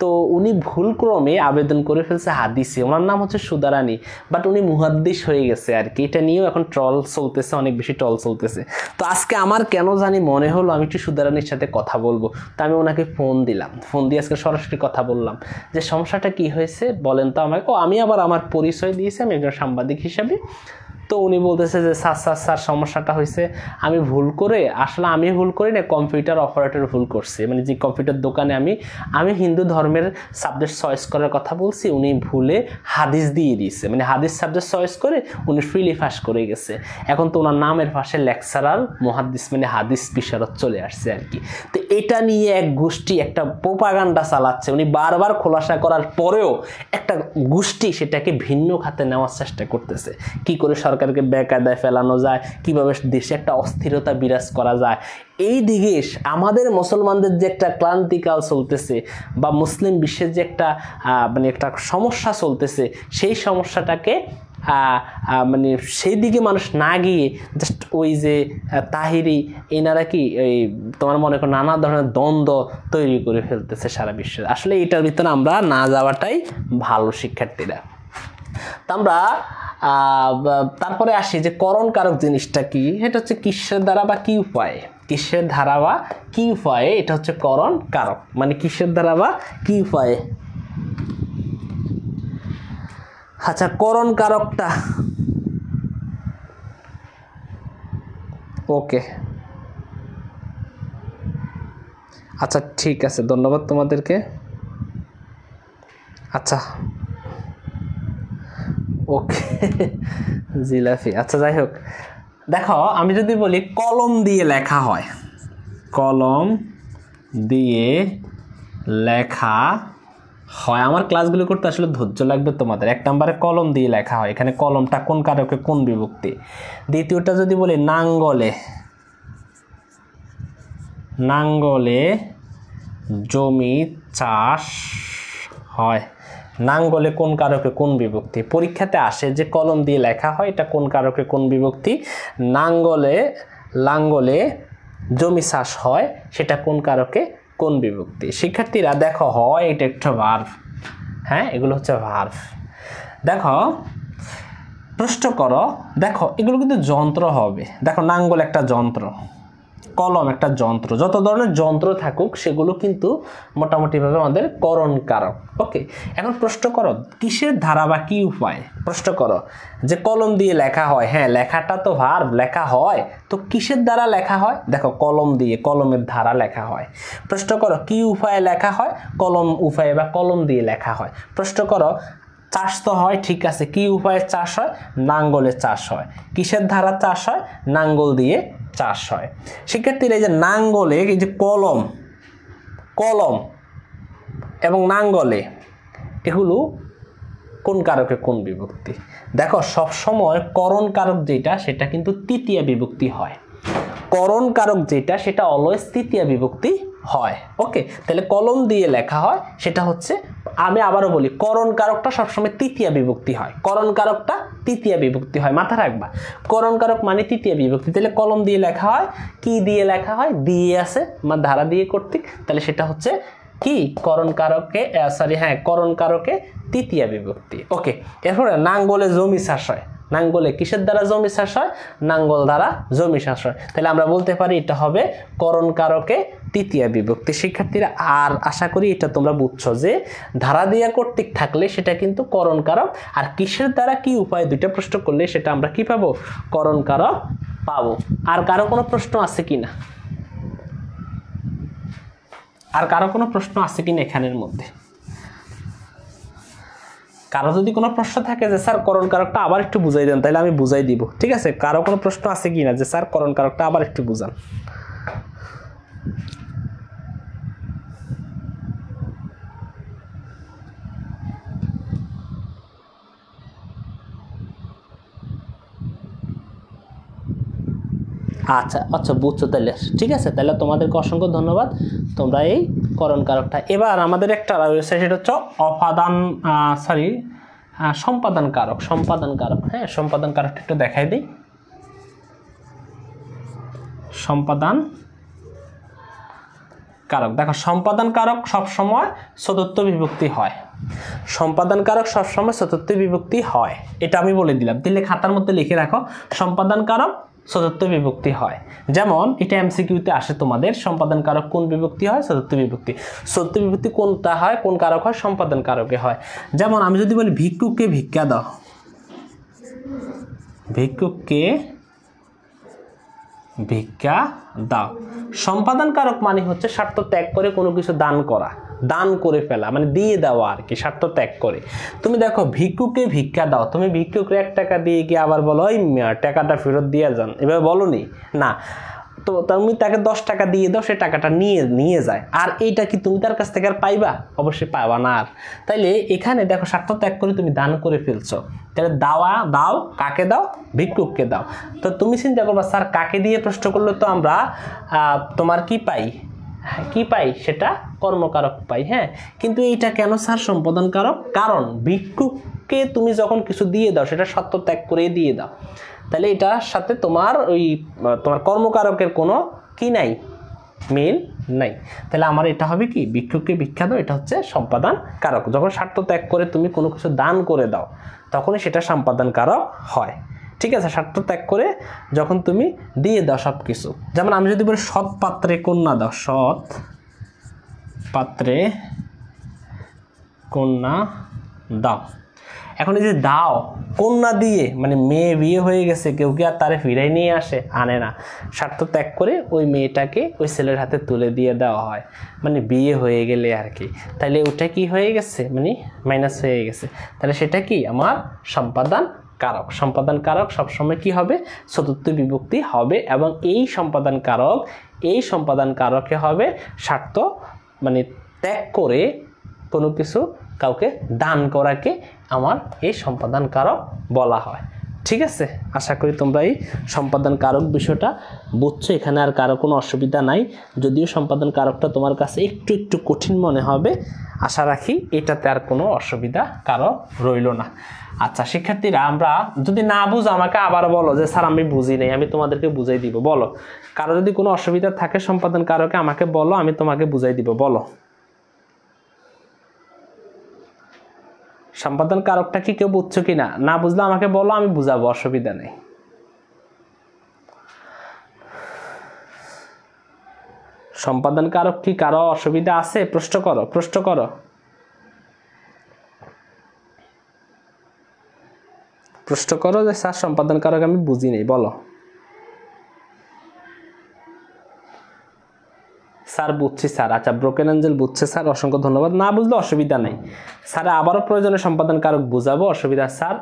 তো উনি ভুলক্রমে আবেদন করে ফেলছে হাদিসে ওনার নাম হচ্ছে সুদারানী বাট উনি মুহাদ্দিস হয়ে গেছে আর কি এটা নিয়েও এখন ট্রল চলতেছে অনেক বেশি ট্রল চলতেছে তো আজকে আমার কেন জানি মনে হলো আমি একটু সুদারানির সাথে কথা বলবো তো আমি ওনাকে ফোন দিলাম ফোন দিয়ে আজকে সরাসরি কথা বললাম যে সমস্যাটা কি হয়েছে বলেন তো আমাকে ও আমি আবার আমার পরিচয় দিয়েছি আমি একজন সাংবাদিক হিসাবে তো উনি বলতেছে যে স্যার স্যার স্যার সমস্যাটা হয়েছে আমি ভুল করে আসলে আমি ভুল করে করি না কম্পিউটার অপারেটর ভুল করছে মানে যে কম্পিউটার দোকানে আমি আমি হিন্দু ধর্মের সাবজেক্ট চয়েস করার কথা বলছি উনি ভুলে হাদিস দিয়ে দিয়েছে মানে হাদিস সাবজেক্ট চয়েস করে উনি ফ্রিলি ফাঁস করে গেছে এখন তো ওনার নামের পাশে লেকচারার মহাদিস মানে হাদিস বিশারত চলে আসছে আর কি তো এটা নিয়ে এক গোষ্ঠী একটা পোপাগান্ডা চালাচ্ছে উনি বারবার খোলাসা করার পরেও একটা গোষ্ঠী সেটাকে ভিন্ন খাতে নেওয়ার চেষ্টা করতেছে কি করে সরকারকে বেকায়দায় ফেলানো যায় কিভাবে দেশে একটা অস্থিরতা বিরাজ করা যায় এই দিকে আমাদের মুসলমানদের যে একটা ক্লান্তিকাল চলতেছে বা মুসলিম বিশ্বের যে একটা মানে একটা সমস্যা চলতেছে সেই সমস্যাটাকে মানে সেই দিকে মানুষ না গিয়ে জাস্ট ওই যে তাহিরি এনারা কি এই তোমার মনে করো নানা ধরনের দ্বন্দ্ব তৈরি করে ফেলতেছে সারা বিশ্বে আসলে এটার ভিতরে আমরা না যাওয়াটাই ভালো শিক্ষার্থীরা তো আমরা তারপরে আসি যে করণকারক জিনিসটা কি এটা হচ্ছে কিসের দ্বারা বা কি উপায় কিসের ধারা বা কি উপায়ে এটা হচ্ছে করণ কারক মানে কিসের ধারা বা কি উপায়ে আচ্ছা করণ কারকটা ওকে আচ্ছা ঠিক আছে ধন্যবাদ তোমাদেরকে আচ্ছা ওকে জিলাফি আচ্ছা যাই হোক দেখো আমি যদি বলি কলম দিয়ে লেখা হয় কলম দিয়ে লেখা হয় আমার ক্লাসগুলো করতে আসলে ধৈর্য লাগবে তোমাদের এক নম্বরে কলম দিয়ে লেখা হয় এখানে কলমটা কোন কারকে কোন বিভক্তি দ্বিতীয়টা যদি বলি নাঙ্গলে নাঙ্গলে জমি চাষ হয় নাঙ্গলে কোন কারকে কোন বিভক্তি পরীক্ষাতে আসে যে কলম দিয়ে লেখা হয় এটা কোন কারকে কোন বিভক্তি নাঙ্গলে লাঙ্গলে জমি চাষ হয় সেটা কোন কারকে কোন বিভক্তি শিক্ষার্থীরা দেখো হয় এটা একটা ভার্ভ হ্যাঁ এগুলো হচ্ছে ভার্ভ দেখো প্রশ্ন করো দেখো এগুলো কিন্তু যন্ত্র হবে দেখো নাঙ্গল একটা যন্ত্র কলম একটা যন্ত্র যত ধরনের যন্ত্র থাকুক সেগুলো কিন্তু মোটামুটিভাবে আমাদের করণ কারক ওকে এখন প্রশ্ন করো কিসের ধারা বা কী উপায় প্রশ্ন করো যে কলম দিয়ে লেখা হয় হ্যাঁ লেখাটা তো ভার লেখা হয় তো কিসের দ্বারা লেখা হয় দেখো কলম দিয়ে কলমের ধারা লেখা হয় প্রশ্ন করো কি উপায়ে লেখা হয় কলম উপায়ে বা কলম দিয়ে লেখা হয় প্রশ্ন করো চাষ তো হয় ঠিক আছে কি উপায়ে চাষ হয় নাঙ্গলে চাষ হয় কিসের ধারা চাষ হয় নাঙ্গল দিয়ে চাষ হয় শিক্ষার্থীরা এই যে নাঙ্গলে এই যে কলম কলম এবং নাঙ্গলে এগুলো কোন কারকে কোন বিভক্তি দেখো সবসময় করণ কারক যেটা সেটা কিন্তু তৃতীয় বিভক্তি হয় করণ কারক যেটা সেটা অলওয়েজ তৃতীয় বিভক্তি হয় ওকে তাহলে কলম দিয়ে লেখা হয় সেটা হচ্ছে আমি আবারও বলি করণ কারকটা সবসময় তৃতীয়া বিভক্তি হয় করণ কারকটা তৃতীয়া বিভক্তি হয় মাথা রাখবা করণ কারক মানে তৃতীয় বিভক্তি তাহলে কলম দিয়ে লেখা হয় কি দিয়ে লেখা হয় দিয়ে আছে আমার ধারা দিয়ে কর্তৃক তাহলে সেটা হচ্ছে কি করণ কারকে সরি হ্যাঁ করণ কারকে তৃতীয়া বিভক্তি ওকে এরপরে নাঙ্গলে জমি হয় নাঙ্গলে কিসের দ্বারা জমি হয় নাঙ্গল দ্বারা জমি হয় তাহলে আমরা বলতে পারি এটা হবে করণ কারকে তৃতীয় বিভক্তি শিক্ষার্থীরা আর আশা করি এটা তোমরা বুঝছো যে ধারা দিয়া কর্তৃক থাকলে সেটা কিন্তু করণকারক আর কিসের দ্বারা কি উপায় দুইটা প্রশ্ন করলে সেটা আমরা কি পাবো করণকারক পাবো আর কারো কোনো প্রশ্ন আছে কি না আর কারো কোনো প্রশ্ন আছে কি না এখানের মধ্যে কারো যদি কোনো প্রশ্ন থাকে যে স্যার করণ কারকটা আবার একটু বুঝাই দেন তাহলে আমি বুঝাই দিব ঠিক আছে কারো কোনো প্রশ্ন আছে কি না যে স্যার করণ কারকটা আবার একটু বুঝান আচ্ছা আচ্ছা বুঝছো তাহলে ঠিক আছে তাহলে তোমাদেরকে অসংখ্য ধন্যবাদ তোমরা এই করণ কারকটা এবার আমাদের একটা রয়েছে সেটা হচ্ছে অপাদান সরি সম্পাদন কারক সম্পাদন কারক হ্যাঁ সম্পাদন কারকটা একটু দেখাই দিই সম্পাদন কারক দেখো সম্পাদন কারক সবসময় চতুর্থ বিভক্তি হয় সম্পাদন কারক সবসময় চতুর্থ বিভক্তি হয় এটা আমি বলে দিলাম দিলে খাতার মধ্যে লিখে রাখো সম্পাদন কারক চতুর্থ বিভক্তি হয় যেমন এটা এমসিকিউতে আসে তোমাদের সম্পাদন কারক কোন বিভক্তি হয় চতুর্থ বিভক্তি সত্য বিভক্তি কোনটা হয় কোন কারক হয় সম্পাদন কারকে হয় যেমন আমি যদি বলি ভিক্ষুককে ভিক্ষা দাও ভিক্ষুককে ভিক্ষা দাও সম্পাদন কারক মানে হচ্ছে স্বার্থ ত্যাগ করে কোনো কিছু দান করা দান করে ফেলা মানে দিয়ে দেওয়া আর কি স্বার্থ ত্যাগ করে তুমি দেখো ভিক্ষুকে ভিক্ষা দাও তুমি ভিক্ষুকে এক টাকা দিয়ে কি আবার বলো ওই টাকাটা ফেরত দিয়ে যান এভাবে বলো না তো তুমি তাকে দশ টাকা দিয়ে দাও সে টাকাটা নিয়ে নিয়ে যায় আর এইটা কি তুমি তার কাছ থেকে আর পাইবা অবশ্যই পাবা না আর তাইলে এখানে দেখো স্বার্থ ত্যাগ করে তুমি দান করে ফেলছো তাহলে দাওয়া দাও কাকে দাও ভিক্ষুককে দাও তো তুমি চিন্তা করবা স্যার কাকে দিয়ে প্রশ্ন করলে তো আমরা তোমার কি পাই হ্যাঁ, কি পাই সেটা কর্মকারক পাই হ্যাঁ কিন্তু এইটা কেন স্যার সম্পাদন কারক কারণ ভিক্ষুককে তুমি যখন কিছু দিয়ে দাও সেটা সত্য ত্যাগ করে দিয়ে দাও তাহলে এটার সাথে তোমার ওই তোমার কর্মকারকের কোনো কি নাই মিল নাই তাহলে আমার এটা হবে কি ভিক্ষুককে বিখ্যাত এটা হচ্ছে সম্পাদন কারক যখন স্বার্থ ত্যাগ করে তুমি কোনো কিছু দান করে দাও তখনই সেটা সম্পাদন কারক হয় ঠিক আছে স্বার্থ ত্যাগ করে যখন তুমি দিয়ে দাও সব কিছু যেমন আমি যদি বলি সৎ পাত্রে কন্যা দাও সৎ পাত্রে কন্যা দাও এখন এই যে দাও কন্যা দিয়ে মানে মেয়ে বিয়ে হয়ে গেছে কেউ কি আর তারে ফিরাই নিয়ে আসে আনে না স্বার্থ ত্যাগ করে ওই মেয়েটাকে ওই ছেলের হাতে তুলে দিয়ে দেওয়া হয় মানে বিয়ে হয়ে গেলে আর কি তাহলে ওটা কি হয়ে গেছে মানে মাইনাস হয়ে গেছে তাহলে সেটা কি আমার সম্পাদন কারক সম্পাদন কারক সবসময় কি হবে চতুর্থ বিভক্তি হবে এবং এই সম্পাদন কারক এই সম্পাদন কারকে হবে স্বার্থ মানে ত্যাগ করে কোনো কিছু কাউকে দান করাকে আমার এই সম্পাদন কারক বলা হয় ঠিক আছে আশা করি তোমরা এই সম্পাদন কারক বিষয়টা বুঝছো এখানে আর কারো কোনো অসুবিধা নাই যদিও সম্পাদন কারকটা তোমার কাছে একটু একটু কঠিন মনে হবে আশা রাখি এটাতে আর কোনো অসুবিধা কারো রইল না আচ্ছা শিক্ষার্থীরা আমরা যদি না বুঝ আমাকে আবার বলো যে স্যার আমি বুঝি নাই আমি তোমাদেরকে বুঝাই দিব বলো কারো যদি কোনো অসুবিধা থাকে সম্পাদন কারোকে আমাকে বলো আমি তোমাকে বুঝাই দিব বলো সম্পাদন কারকটা কি কেউ বুঝছো কি না না বুঝলে আমাকে বলো আমি বুঝাবো অসুবিধা নেই সম্পাদন কারক কি কারো অসুবিধা আছে প্রশ্ন করো প্রশ্ন করো প্রশ্ন করো যে স্যার সম্পাদন কারক আমি বুঝি নেই বলো স্যার বুঝছি স্যার আচ্ছা ব্রোকেন অ্যাঞ্জেল বুঝছে স্যার অসংখ্য ধন্যবাদ না বুঝলে অসুবিধা নেই স্যার আবারও প্রয়োজনে সম্পাদন কারক বুঝাবো অসুবিধা স্যার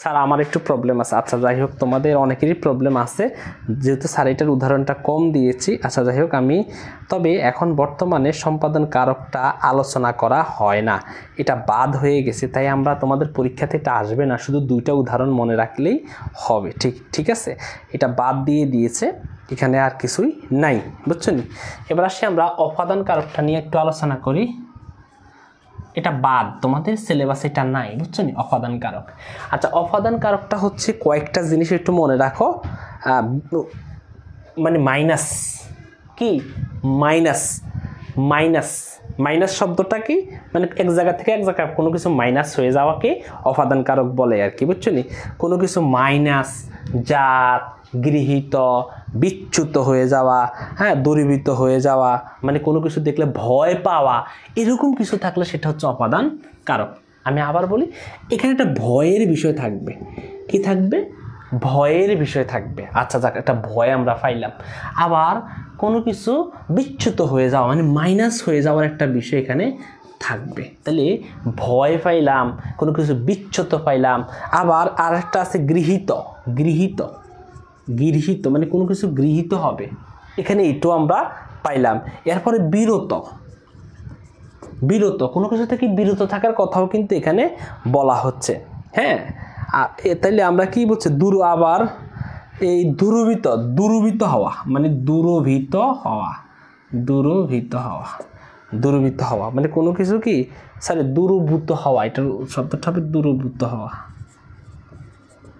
স্যার আমার একটু প্রবলেম আছে আচ্ছা যাই হোক তোমাদের অনেকেরই প্রবলেম আছে যেহেতু স্যার এটার উদাহরণটা কম দিয়েছি আচ্ছা যাই হোক আমি তবে এখন বর্তমানে সম্পাদন কারকটা আলোচনা করা হয় না এটা বাদ হয়ে গেছে তাই আমরা তোমাদের পরীক্ষাতে এটা আসবে না শুধু দুইটা উদাহরণ মনে রাখলেই হবে ঠিক ঠিক আছে এটা বাদ দিয়ে দিয়েছে এখানে আর কিছুই নাই বুঝছেন এবার আসি আমরা অপাদান কারকটা নিয়ে একটু আলোচনা করি এটা বাদ তোমাদের সিলেবাস এটা নাই বুঝছো নি অপাদান কারক আচ্ছা অপাদান কারকটা হচ্ছে কয়েকটা জিনিস একটু মনে রাখো মানে মাইনাস কি মাইনাস মাইনাস মাইনাস শব্দটা কি মানে এক জায়গা থেকে এক জায়গা কোনো কিছু মাইনাস হয়ে যাওয়াকে অপাদান কারক বলে আর কি বুঝছো নি কোনো কিছু মাইনাস জাত গৃহীত বিচ্যুত হয়ে যাওয়া হ্যাঁ দূরীভূত হয়ে যাওয়া মানে কোনো কিছু দেখলে ভয় পাওয়া এরকম কিছু থাকলে সেটা হচ্ছে অপাদান কারক আমি আবার বলি এখানে একটা ভয়ের বিষয় থাকবে কি থাকবে ভয়ের বিষয় থাকবে আচ্ছা যাক একটা ভয় আমরা পাইলাম আবার কোনো কিছু বিচ্যুত হয়ে যাওয়া মানে মাইনাস হয়ে যাওয়ার একটা বিষয় এখানে থাকবে তাহলে ভয় পাইলাম কোনো কিছু বিচ্ছুত পাইলাম আবার আরেকটা আছে গৃহীত গৃহীত গৃহীত মানে কোনো কিছু গৃহীত হবে এখানে এটু আমরা পাইলাম এরপরে বিরত বিরত কোনো কিছু থেকে বিরত থাকার কথাও কিন্তু এখানে বলা হচ্ছে হ্যাঁ তাইলে আমরা কি বলছি দূর আবার এই দুরভিত দুরভিত হওয়া মানে দুরভিত হওয়া দুরভিত হওয়া দুরভিত হওয়া মানে কোনো কিছু কি স্যার দুরভূত হওয়া এটার শব্দটা হবে দুরভূত হওয়া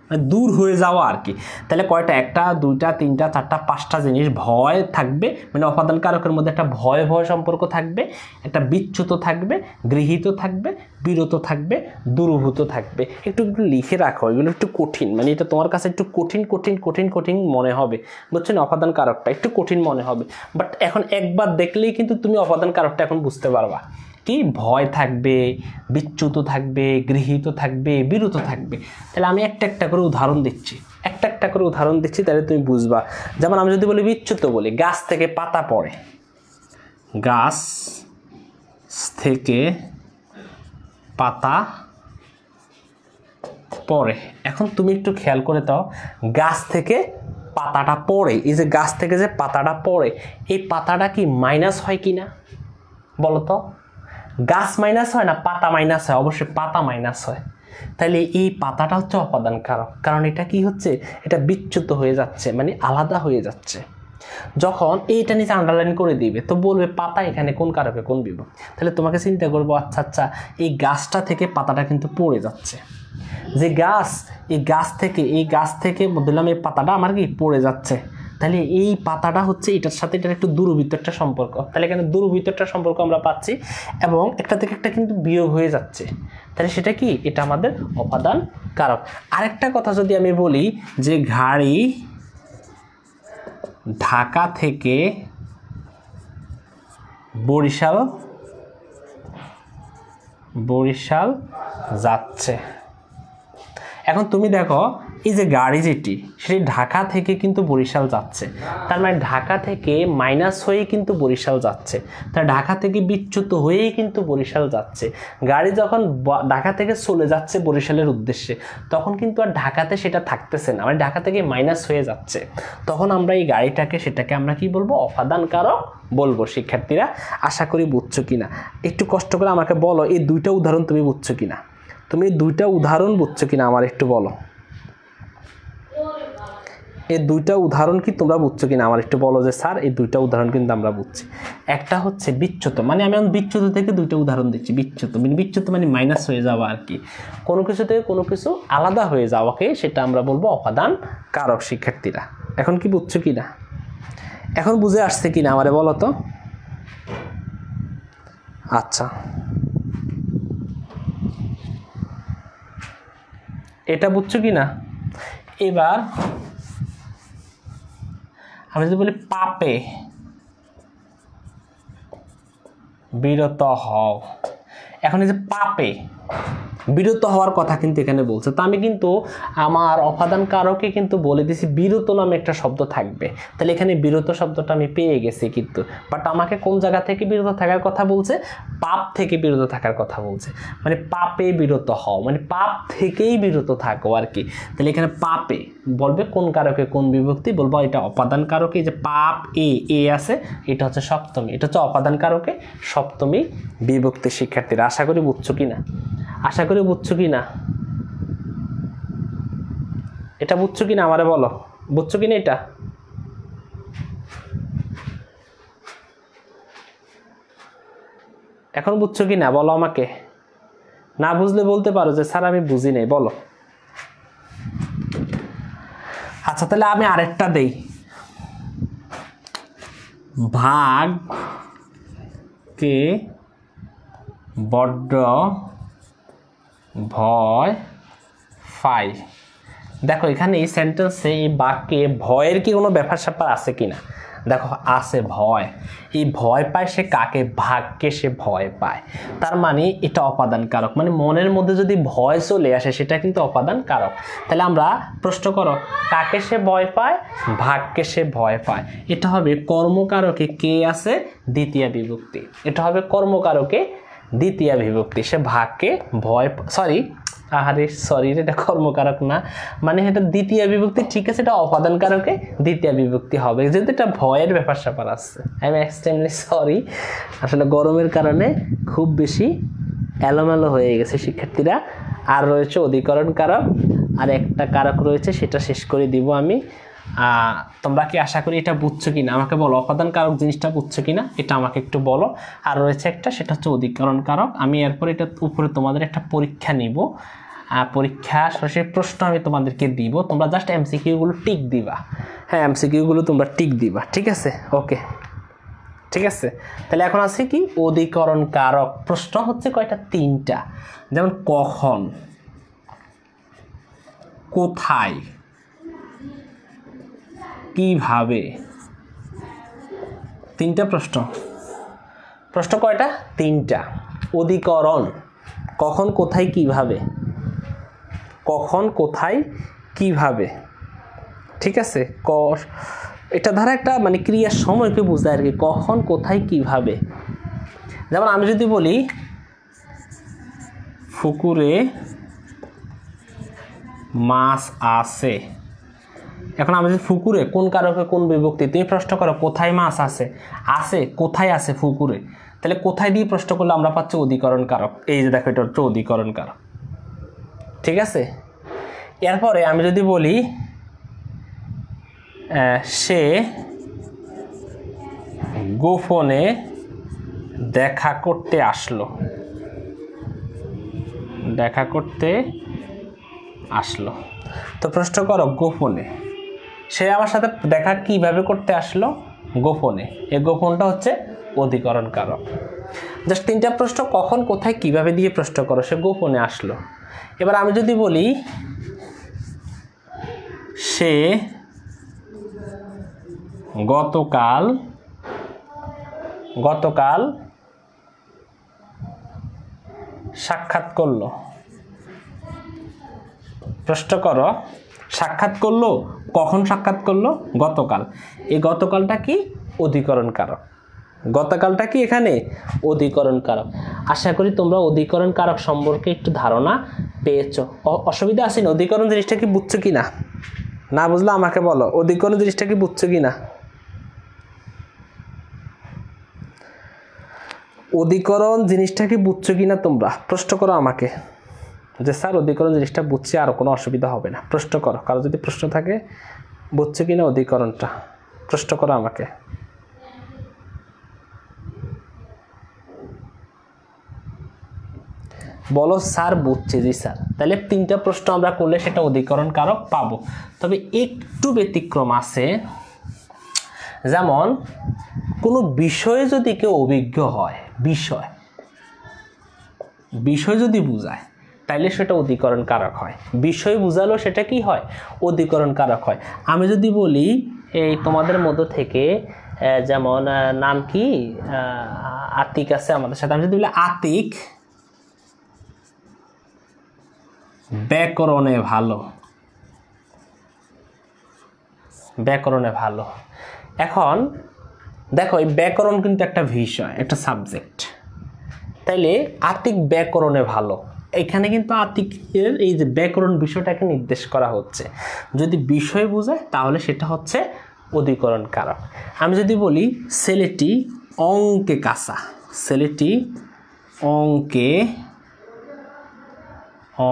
মানে দূর হয়ে যাওয়া আর কি তাহলে কয়টা একটা দুইটা তিনটা চারটা পাঁচটা জিনিস ভয় থাকবে মানে অপাদান কারকের মধ্যে একটা ভয় ভয় সম্পর্ক থাকবে একটা বিচ্ছুত থাকবে গৃহীত থাকবে বিরত থাকবে দুরভূত থাকবে একটু একটু লিখে রাখো এগুলো একটু কঠিন মানে এটা তোমার কাছে একটু কঠিন কঠিন কঠিন কঠিন মনে হবে বুঝছেন অপাদান কারকটা একটু কঠিন মনে হবে বাট এখন একবার দেখলেই কিন্তু তুমি অপাদান কারকটা এখন বুঝতে পারবা কি ভয় থাকবে বিচ্যুত থাকবে গৃহীত থাকবে বিরত থাকবে তাহলে আমি একটা একটা করে উদাহরণ দিচ্ছি একটা একটা করে উদাহরণ দিচ্ছি তাহলে তুমি বুঝবা যেমন আমি যদি বলি বিচ্যুত বলি গাছ থেকে পাতা পড়ে গাছ থেকে পাতা পড়ে এখন তুমি একটু খেয়াল করে দাও গাছ থেকে পাতাটা পড়ে এই যে গাছ থেকে যে পাতাটা পড়ে এই পাতাটা কি মাইনাস হয় কি না বলো তো গাছ মাইনাস হয় না পাতা মাইনাস হয় অবশ্যই পাতা মাইনাস হয় তাহলে এই পাতাটা হচ্ছে অপাদান কারক কারণ এটা কি হচ্ছে এটা বিচ্যুত হয়ে যাচ্ছে মানে আলাদা হয়ে যাচ্ছে যখন এইটা নিচে আন্ডারলাইন করে দিবে তো বলবে পাতা এখানে কোন কারকে কোন বিব তাহলে তোমাকে চিন্তা করবো আচ্ছা আচ্ছা এই গাছটা থেকে পাতাটা কিন্তু পড়ে যাচ্ছে যে গাছ এই গাছ থেকে এই গাছ থেকে বললাম এই পাতাটা আমার কি পড়ে যাচ্ছে তাহলে এই পাতাটা হচ্ছে এটার সাথে এটার একটু দূরবৃত্তটা সম্পর্ক তাহলে এখানে দূরবৃত্তটা সম্পর্ক আমরা পাচ্ছি এবং একটা থেকে একটা কিন্তু বিয়োগ হয়ে যাচ্ছে তাহলে সেটা কি এটা আমাদের অপাদান কারক আরেকটা কথা যদি আমি বলি যে ঘাড়ি ঢাকা থেকে বরিশাল বরিশাল যাচ্ছে এখন তুমি দেখো এই যে গাড়ি যেটি সেটি ঢাকা থেকে কিন্তু বরিশাল যাচ্ছে তার মানে ঢাকা থেকে মাইনাস হয়ে কিন্তু বরিশাল যাচ্ছে তার ঢাকা থেকে বিচ্যুত হয়েই কিন্তু বরিশাল যাচ্ছে গাড়ি যখন ঢাকা থেকে চলে যাচ্ছে বরিশালের উদ্দেশ্যে তখন কিন্তু আর ঢাকাতে সেটা থাকতেছে না মানে ঢাকা থেকে মাইনাস হয়ে যাচ্ছে তখন আমরা এই গাড়িটাকে সেটাকে আমরা কি বলবো অফাদান কারক বলবো শিক্ষার্থীরা আশা করি বুঝছো কিনা একটু কষ্ট করে আমাকে বলো এই দুইটা উদাহরণ তুমি বুঝছো কিনা তুমি দুইটা উদাহরণ বুঝছো কিনা আমার একটু বলো এই দুইটা উদাহরণ কি তোমরা বুঝছো কিনা আমার একটু বলো যে স্যার এই দুইটা উদাহরণ কিন্তু আমরা বুঝছি একটা হচ্ছে বিচ্ছুত মানে আমি এখন বিচ্ছুত থেকে দুইটা উদাহরণ দিচ্ছি বিচ্ছুত মানে বিচ্ছুত মানে মাইনাস হয়ে যাওয়া আর কি কোনো কিছু থেকে কোনো কিছু আলাদা হয়ে যাওয়াকে সেটা আমরা বলবো অপাদান কারক শিক্ষার্থীরা এখন কি বুঝছো কি না এখন বুঝে আসছে কি না আমারে বলো তো আচ্ছা এটা বুঝছো কি না এবার আমরা যদি বলি পাপে বিরত হও এখন এই যে পাপে বিরত হওয়ার কথা কিন্তু এখানে বলছে তো আমি কিন্তু আমার অপাদান কারকে কিন্তু বলে দিছি বিরত নামে একটা শব্দ থাকবে তাহলে এখানে বিরত শব্দটা আমি পেয়ে গেছি কিন্তু বাট আমাকে কোন জায়গা থেকে বিরত থাকার কথা বলছে পাপ থেকে বিরত থাকার কথা বলছে মানে পাপে বিরত হও মানে পাপ থেকেই বিরত থাকো আর কি তাহলে এখানে পাপে বলবে কোন কারকে কোন বিভক্তি বলবো এটা অপাদান কারকে যে পাপ এ এ আছে এটা হচ্ছে সপ্তমী এটা হচ্ছে অপাদান কারকে সপ্তমী বিভক্তি শিক্ষার্থীরা আশা করি বুঝছো কি না আশা করি বুঝছো কি না এটা বুঝছো কি না আমারে বলো বুঝছো কি না এটা এখন বুঝছো কি না বলো আমাকে না বুঝলে বলতে পারো যে স্যার আমি বুঝি নাই বলো আচ্ছা তাহলে আমি আরেকটা দেই ভাগ কে বড্ড ভয় ফাই দেখো এখানে এই সেন্টেন্সে এই বাক্যে ভয়ের কি কোনো ব্যাপার স্যাপার আছে কি না দেখো আছে ভয় এই ভয় পায় সে কাকে ভাগ্যে সে ভয় পায় তার মানে এটা অপাদান কারক মানে মনের মধ্যে যদি ভয় চলে আসে সেটা কিন্তু অপাদান কারক তাহলে আমরা প্রশ্ন করো কাকে সে ভয় পায় ভাগ্যে সে ভয় পায় এটা হবে কর্মকারকে কে আছে দ্বিতীয় বিভক্তি এটা হবে কর্মকারকে দ্বিতীয় বিভক্তি সে ভাগকে ভয় সরি আহারে সরি এটা কর্মকারক না মানে এটা দ্বিতীয় বিভক্তি ঠিক আছে এটা অপাদানকারকে দ্বিতীয় বিভক্তি হবে যেহেতু এটা ভয়ের ব্যাপার স্যাপার আছে আই এম এক্সট্রিমলি সরি আসলে গরমের কারণে খুব বেশি এলোমেলো হয়ে গেছে শিক্ষার্থীরা আর রয়েছে অধিকরণ কারক আর একটা কারক রয়েছে সেটা শেষ করে দিব আমি তোমরা কি আশা করি এটা বুঝছো কিনা আমাকে বলো অপাদান কারক জিনিসটা বুঝছো কিনা এটা আমাকে একটু বলো আর রয়েছে একটা সেটা হচ্ছে অধিকরণ কারক আমি এরপর এটা উপরে তোমাদের একটা পরীক্ষা নিব পরীক্ষা সরাসরি প্রশ্ন আমি তোমাদেরকে দিব তোমরা জাস্ট এমসিকিউগুলো টিক দিবা হ্যাঁ এমসিকিউগুলো তোমরা টিক দিবা ঠিক আছে ওকে ঠিক আছে তাহলে এখন আছে কি অধিকরণ কারক প্রশ্ন হচ্ছে কয়টা তিনটা যেমন কখন কোথায় কিভাবে তিনটা প্রশ্ন প্রশ্ন কয়টা তিনটা অধিকরণ কখন কোথায় কিভাবে কখন কোথায় কিভাবে ঠিক আছে ক এটা ধারা একটা মানে ক্রিয়ার সময়কে বুঝতে আর কি কখন কোথায় কিভাবে যেমন আমি যদি বলি ফুকুরে মাছ আছে এখন আমাদের ফুকুরে কোন কারকে কোন বিভক্তি তুমি প্রশ্ন করো কোথায় মাছ আছে আছে কোথায় আছে ফুকুরে তাহলে কোথায় দিয়ে প্রশ্ন করলে আমরা পাচ্ছি অধিকরণ কারক এই যে দেখো এটা হচ্ছে অধিকরণ কারক ঠিক আছে এরপরে আমি যদি বলি সে গোপনে দেখা করতে আসলো দেখা করতে আসলো তো প্রশ্ন করো গোপনে সে আমার সাথে দেখা কিভাবে করতে আসলো গোপনে এই গোপনটা হচ্ছে অধিকরণ কারক জাস্ট তিনটা প্রশ্ন কখন কোথায় কিভাবে দিয়ে প্রশ্ন করো সে গোপনে আসলো এবার আমি যদি বলি সে গতকাল গতকাল সাক্ষাৎ করল প্রশ্ন করো সাক্ষাৎ করলো কখন সাক্ষাৎ করলো গতকাল এই গতকালটা কি অধিকরণ কারক গতকালটা কি এখানে অধিকরণ কারক আশা করি তোমরা অধিকরণ কারক সম্পর্কে একটু ধারণা পেয়েছ অসুবিধা আছে না অধিকরণ জিনিসটা কি বুঝছো কি না না বুঝলে আমাকে বলো অধিকরণ জিনিসটা কি বুঝছো কি না অধিকরণ জিনিসটা কি বুঝছো কি না তোমরা প্রশ্ন করো আমাকে যে স্যার অধিকরণ জিনিসটা বুঝছি আর কোনো অসুবিধা হবে না প্রশ্ন করো কারো যদি প্রশ্ন থাকে বুঝছে কি না অধিকরণটা প্রশ্ন করো আমাকে বলো স্যার বুঝছে জি স্যার তাহলে তিনটা প্রশ্ন আমরা করলে সেটা অধিকরণ কারক পাবো তবে একটু ব্যতিক্রম আছে যেমন কোনো বিষয়ে যদি কেউ অভিজ্ঞ হয় বিষয় বিষয় যদি বুঝায় তাইলে সেটা অধিকরণ কারক হয় বিষয় বুঝালো সেটা কি হয় অধিকরণ কারক হয় আমি যদি বলি এই তোমাদের মধ্য থেকে যেমন নাম কি আতিক আছে আমাদের সাথে আমি যদি বলি আতিক ব্যাকরণে ভালো ব্যাকরণে ভালো এখন দেখো এই ব্যাকরণ কিন্তু একটা বিষয় একটা সাবজেক্ট তাইলে আর্থিক ব্যাকরণে ভালো এখানে কিন্তু আতিকের এই যে ব্যাকরণ বিষয়টাকে নির্দেশ করা হচ্ছে যদি বিষয় বোঝায় তাহলে সেটা হচ্ছে অধিকরণ কারক আমি যদি বলি ছেলেটি অঙ্কে কাঁচা ছেলেটি অঙ্কে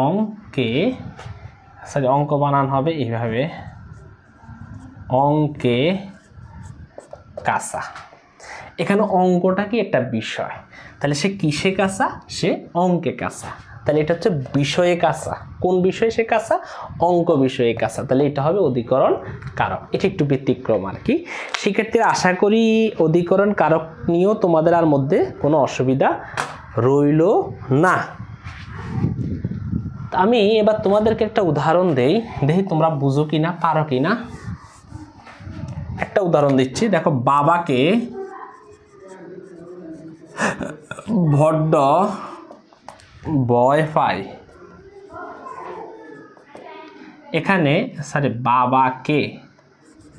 অঙ্কে সরি অঙ্ক বানান হবে এইভাবে অঙ্কে কাঁচা এখানে অঙ্কটা কি একটা বিষয় তাহলে সে কিসে কাঁচা সে অঙ্কে কাঁচা তাহলে এটা হচ্ছে বিষয়ে কাঁচা কোন বিষয়ে সে কাঁচা অঙ্ক বিষয়ে কাঁচা তাহলে এটা হবে অধিকরণ কারক এটা একটু ব্যতিক্রম আর কি শিক্ষার্থীরা আশা করি অধিকরণ কারক নিয়েও তোমাদের আর মধ্যে কোনো অসুবিধা রইল না আমি এবার তোমাদেরকে একটা উদাহরণ দেই দেখি তোমরা বুঝো কি না পারো কি না একটা উদাহরণ দিচ্ছি দেখো বাবাকে ভড্ড বয়ফাই এখানে সরি বাবাকে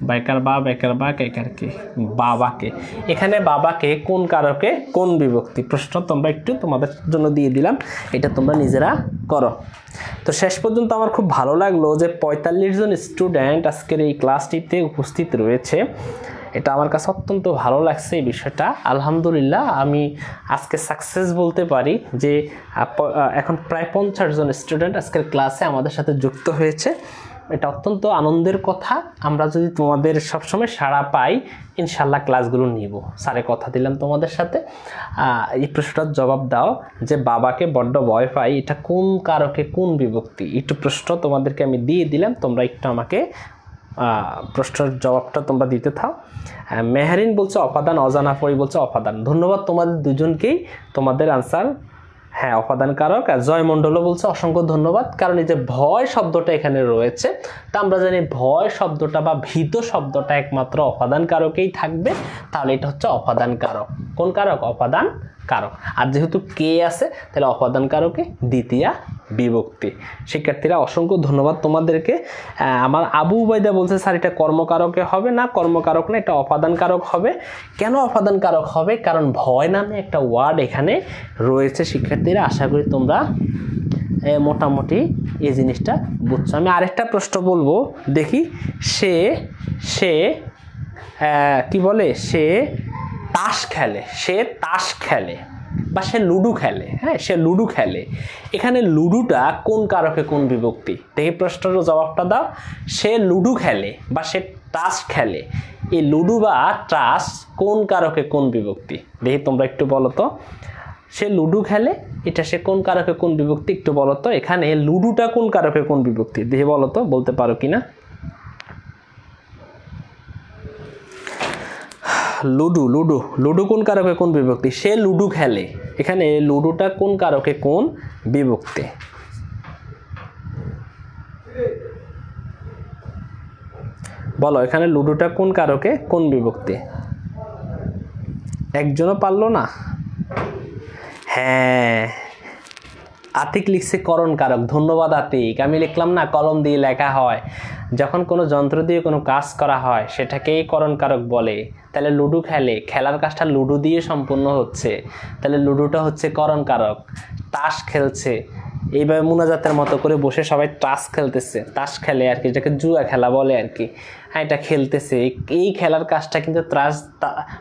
বাইকার বা বাইকার বা কেকার কে বাবাকে এখানে বাবাকে কোন কারকে কোন বিভক্তি প্রশ্ন তোমরা একটু তোমাদের জন্য দিয়ে দিলাম এটা তোমরা নিজেরা করো তো শেষ পর্যন্ত আমার খুব ভালো লাগলো যে পঁয়তাল্লিশ জন স্টুডেন্ট আজকের এই ক্লাসটিতে উপস্থিত রয়েছে এটা আমার কাছে অত্যন্ত ভালো লাগছে এই বিষয়টা আলহামদুলিল্লাহ আমি আজকে সাকসেস বলতে পারি যে এখন প্রায় পঞ্চাশ জন স্টুডেন্ট আজকের ক্লাসে আমাদের সাথে যুক্ত হয়েছে এটা অত্যন্ত আনন্দের কথা আমরা যদি তোমাদের সবসময় সাড়া পাই ইনশাল্লাহ ক্লাসগুলো নিব স্যারে কথা দিলাম তোমাদের সাথে এই প্রশ্নটার জবাব দাও যে বাবাকে বড্ড ভয় পাই এটা কোন কারকে কোন বিভক্তি একটু প্রশ্ন তোমাদেরকে আমি দিয়ে দিলাম তোমরা একটু আমাকে প্রশ্নের জবাবটা তোমরা দিতে থাও মেহরিন বলছে অপাদান অজানা পরি বলছে অপাদান ধন্যবাদ তোমাদের দুজনকেই তোমাদের আনসার হ্যাঁ অপাদানকারক কারক আর জয়মণ্ডলও বলছে অসংখ্য ধন্যবাদ কারণ এই যে ভয় শব্দটা এখানে রয়েছে তা আমরা জানি ভয় শব্দটা বা ভীত শব্দটা একমাত্র অপাদানকারকেই কারকেই থাকবে তাহলে এটা হচ্ছে অপাদানকারক কোন কারক অপাদান কারক আর যেহেতু কে আছে তাহলে অপাদান কারকে দ্বিতীয়া বিভক্তি শিক্ষার্থীরা অসংখ্য ধন্যবাদ তোমাদেরকে আমার আবু উবাইদা বলছে স্যার এটা কর্মকারকে হবে না কর্মকারক না এটা অপাদান কারক হবে কেন অপাদান কারক হবে কারণ ভয় নামে একটা ওয়ার্ড এখানে রয়েছে শিক্ষার্থীরা আশা করি তোমরা মোটামুটি এই জিনিসটা বুঝছো আমি আরেকটা প্রশ্ন বলবো দেখি সে সে কি বলে সে তাস খেলে সে তাস খেলে বা সে লুডু খেলে হ্যাঁ সে লুডু খেলে এখানে লুডুটা কোন কারকে কোন বিভক্তি দেখি প্রশ্নেরও জবাবটা দাও সে লুডু খেলে বা সে তাস খেলে এই লুডু বা তাস কোন কারকে কোন বিভক্তি দেখি তোমরা একটু বলো তো সে লুডু খেলে এটা সে কোন কারকে কোন বিভক্তি একটু বলো তো এখানে লুডুটা কোন কারকে কোন বিভক্তি দেখি বলো তো বলতে পারো কি না লুডু লুডু লুডু কোন কারকে কোন বিভক্তি সে লুডু খেলে এখানে লুডুটা কোন কারকে কোন বিভক্তি বলো এখানে লুডুটা কোন কারকে কোন বিভক্তি একজনও পারলো না হ্যাঁ আতিক লিখছে করণ কারক ধন্যবাদ আতিক আমি লিখলাম না কলম দিয়ে লেখা হয় যখন কোনো যন্ত্র দিয়ে কোনো কাজ করা হয় সেটাকেই করণকারক বলে তাহলে লুডো খেলে খেলার কাজটা লুডো দিয়ে সম্পূর্ণ হচ্ছে তাহলে লুডোটা হচ্ছে করণকারক তাস খেলছে এইভাবে মুনাজাতের মতো করে বসে সবাই তাস খেলতেছে তাস খেলে আর কি এটাকে জুয়া খেলা বলে আর কি হ্যাঁ এটা খেলতেছে এই খেলার কাজটা কিন্তু ত্রাস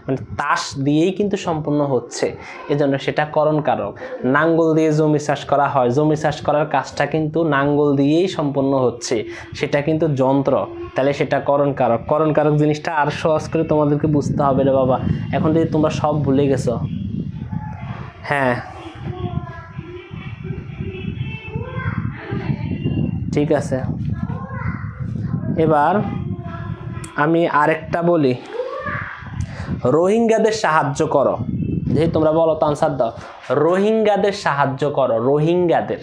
মানে তাস দিয়েই কিন্তু সম্পূর্ণ হচ্ছে এজন্য সেটা করণ কারক নাঙ্গল দিয়ে জমি চাষ করা হয় জমি চাষ করার কাজটা কিন্তু নাঙ্গল দিয়েই সম্পূর্ণ হচ্ছে সেটা কিন্তু যন্ত্র তাহলে সেটা করণ কারক করণ কারক জিনিসটা আর সহজ করে তোমাদেরকে বুঝতে হবে রে বাবা এখন যদি তোমরা সব ভুলে গেছো হ্যাঁ ঠিক আছে এবার আমি আরেকটা বলি রোহিঙ্গাদের সাহায্য করো যেহেতু তোমরা বলো তো আনসার দাও রোহিঙ্গাদের সাহায্য করো রোহিঙ্গাদের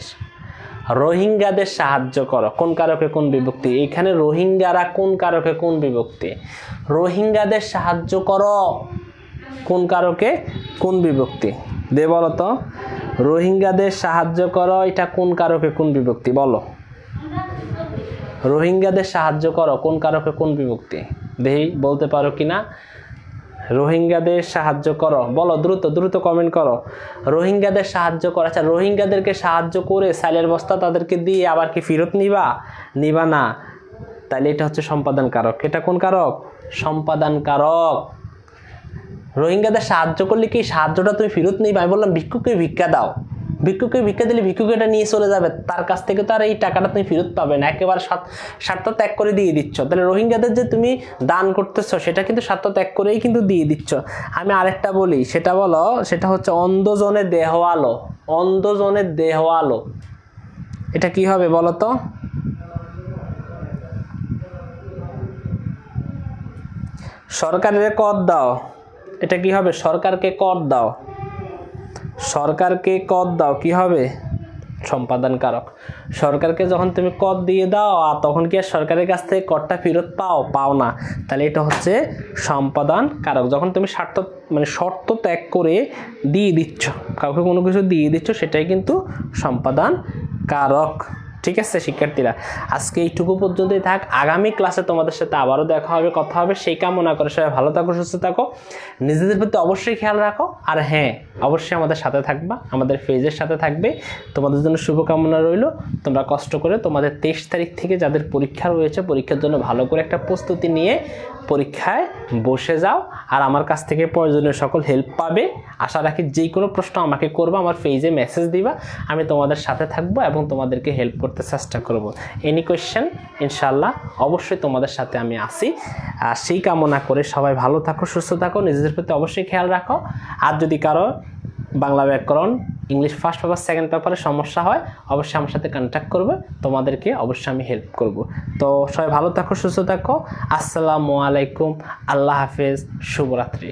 রোহিঙ্গাদের সাহায্য করো কোন কারকে কোন বিভক্তি এখানে রোহিঙ্গারা কোন কারকে কোন বিভক্তি রোহিঙ্গাদের সাহায্য করো কোন কারকে কোন বিভক্তি দে বলো তো রোহিঙ্গাদের সাহায্য করো এটা কোন কারকে কোন বিভক্তি বলো রোহিঙ্গাদের সাহায্য করো কোন কারকে কোন বিভক্তি দেহি বলতে পারো কি না রোহিঙ্গাদের সাহায্য করো বলো দ্রুত দ্রুত কমেন্ট করো রোহিঙ্গাদের সাহায্য করো আচ্ছা রোহিঙ্গাদেরকে সাহায্য করে সাইলের বস্তা তাদেরকে দিয়ে আবার কি ফেরত নিবা নিবা না তাহলে এটা হচ্ছে সম্পাদন কারক এটা কোন কারক সম্পাদন কারক রোহিঙ্গাদের সাহায্য করলে কি সাহায্যটা তুমি ফেরত নিবা আমি বললাম ভিক্ষুকে ভিক্ষা দাও ভিক্ষুকে ভিক্ষা দিলে ভিক্ষুকে এটা নিয়ে চলে যাবে তার কাছ থেকে তো আর এই টাকাটা তুমি ফেরত পাবে না একেবারে স্বার্থ ত্যাগ করে দিয়ে দিচ্ছ তাহলে রোহিঙ্গাদের যে তুমি দান করতেছ সেটা কিন্তু স্বার্থ ত্যাগ করেই কিন্তু দিয়ে দিচ্ছ আমি আরেকটা বলি সেটা বলো সেটা হচ্ছে অন্ধজনে দেহ আলো অন্ধজনে দেহ আলো এটা কি হবে বলো তো সরকারের কর দাও এটা কি হবে সরকারকে কর দাও সরকারকে কর দাও কি হবে সম্পাদন কারক সরকারকে যখন তুমি কর দিয়ে দাও আর তখন কি আর সরকারের কাছ থেকে করটা ফেরত পাও পাও না তাহলে এটা হচ্ছে সম্পাদন কারক যখন তুমি স্বার্থ মানে শর্ত ত্যাগ করে দিয়ে দিচ্ছ কাউকে কোনো কিছু দিয়ে দিচ্ছ সেটাই কিন্তু সম্পাদন কারক ঠিক আছে শিক্ষার্থীরা আজকে এইটুকু পর্যন্তই থাক আগামী ক্লাসে তোমাদের সাথে আবারও দেখা হবে কথা হবে সেই কামনা করে সবাই ভালো থাকো সুস্থ থাকো নিজেদের প্রতি অবশ্যই খেয়াল রাখো আর হ্যাঁ অবশ্যই আমাদের সাথে থাকবা আমাদের ফেজের সাথে থাকবে তোমাদের জন্য শুভকামনা রইল তোমরা কষ্ট করে তোমাদের তেইশ তারিখ থেকে যাদের পরীক্ষা রয়েছে পরীক্ষার জন্য ভালো করে একটা প্রস্তুতি নিয়ে পরীক্ষায় বসে যাও আর আমার কাছ থেকে প্রয়োজনীয় সকল হেল্প পাবে আশা রাখি যে কোনো প্রশ্ন আমাকে করবো আমার ফেজে মেসেজ দিবা আমি তোমাদের সাথে থাকবো এবং তোমাদেরকে হেল্প করতে করতে চেষ্টা করব এনি কোয়েশ্চেন ইনশাল্লাহ অবশ্যই তোমাদের সাথে আমি আসি আর সেই কামনা করে সবাই ভালো থাকো সুস্থ থাকো নিজেদের প্রতি অবশ্যই খেয়াল রাখো আর যদি কারো বাংলা ব্যাকরণ ইংলিশ ফার্স্ট পেপার সেকেন্ড পেপারে সমস্যা হয় অবশ্যই আমার সাথে কন্ট্যাক্ট করবে তোমাদেরকে অবশ্যই আমি হেল্প করব তো সবাই ভালো থাকো সুস্থ থাকো আসসালামু আলাইকুম আল্লাহ হাফেজ শুভরাত্রি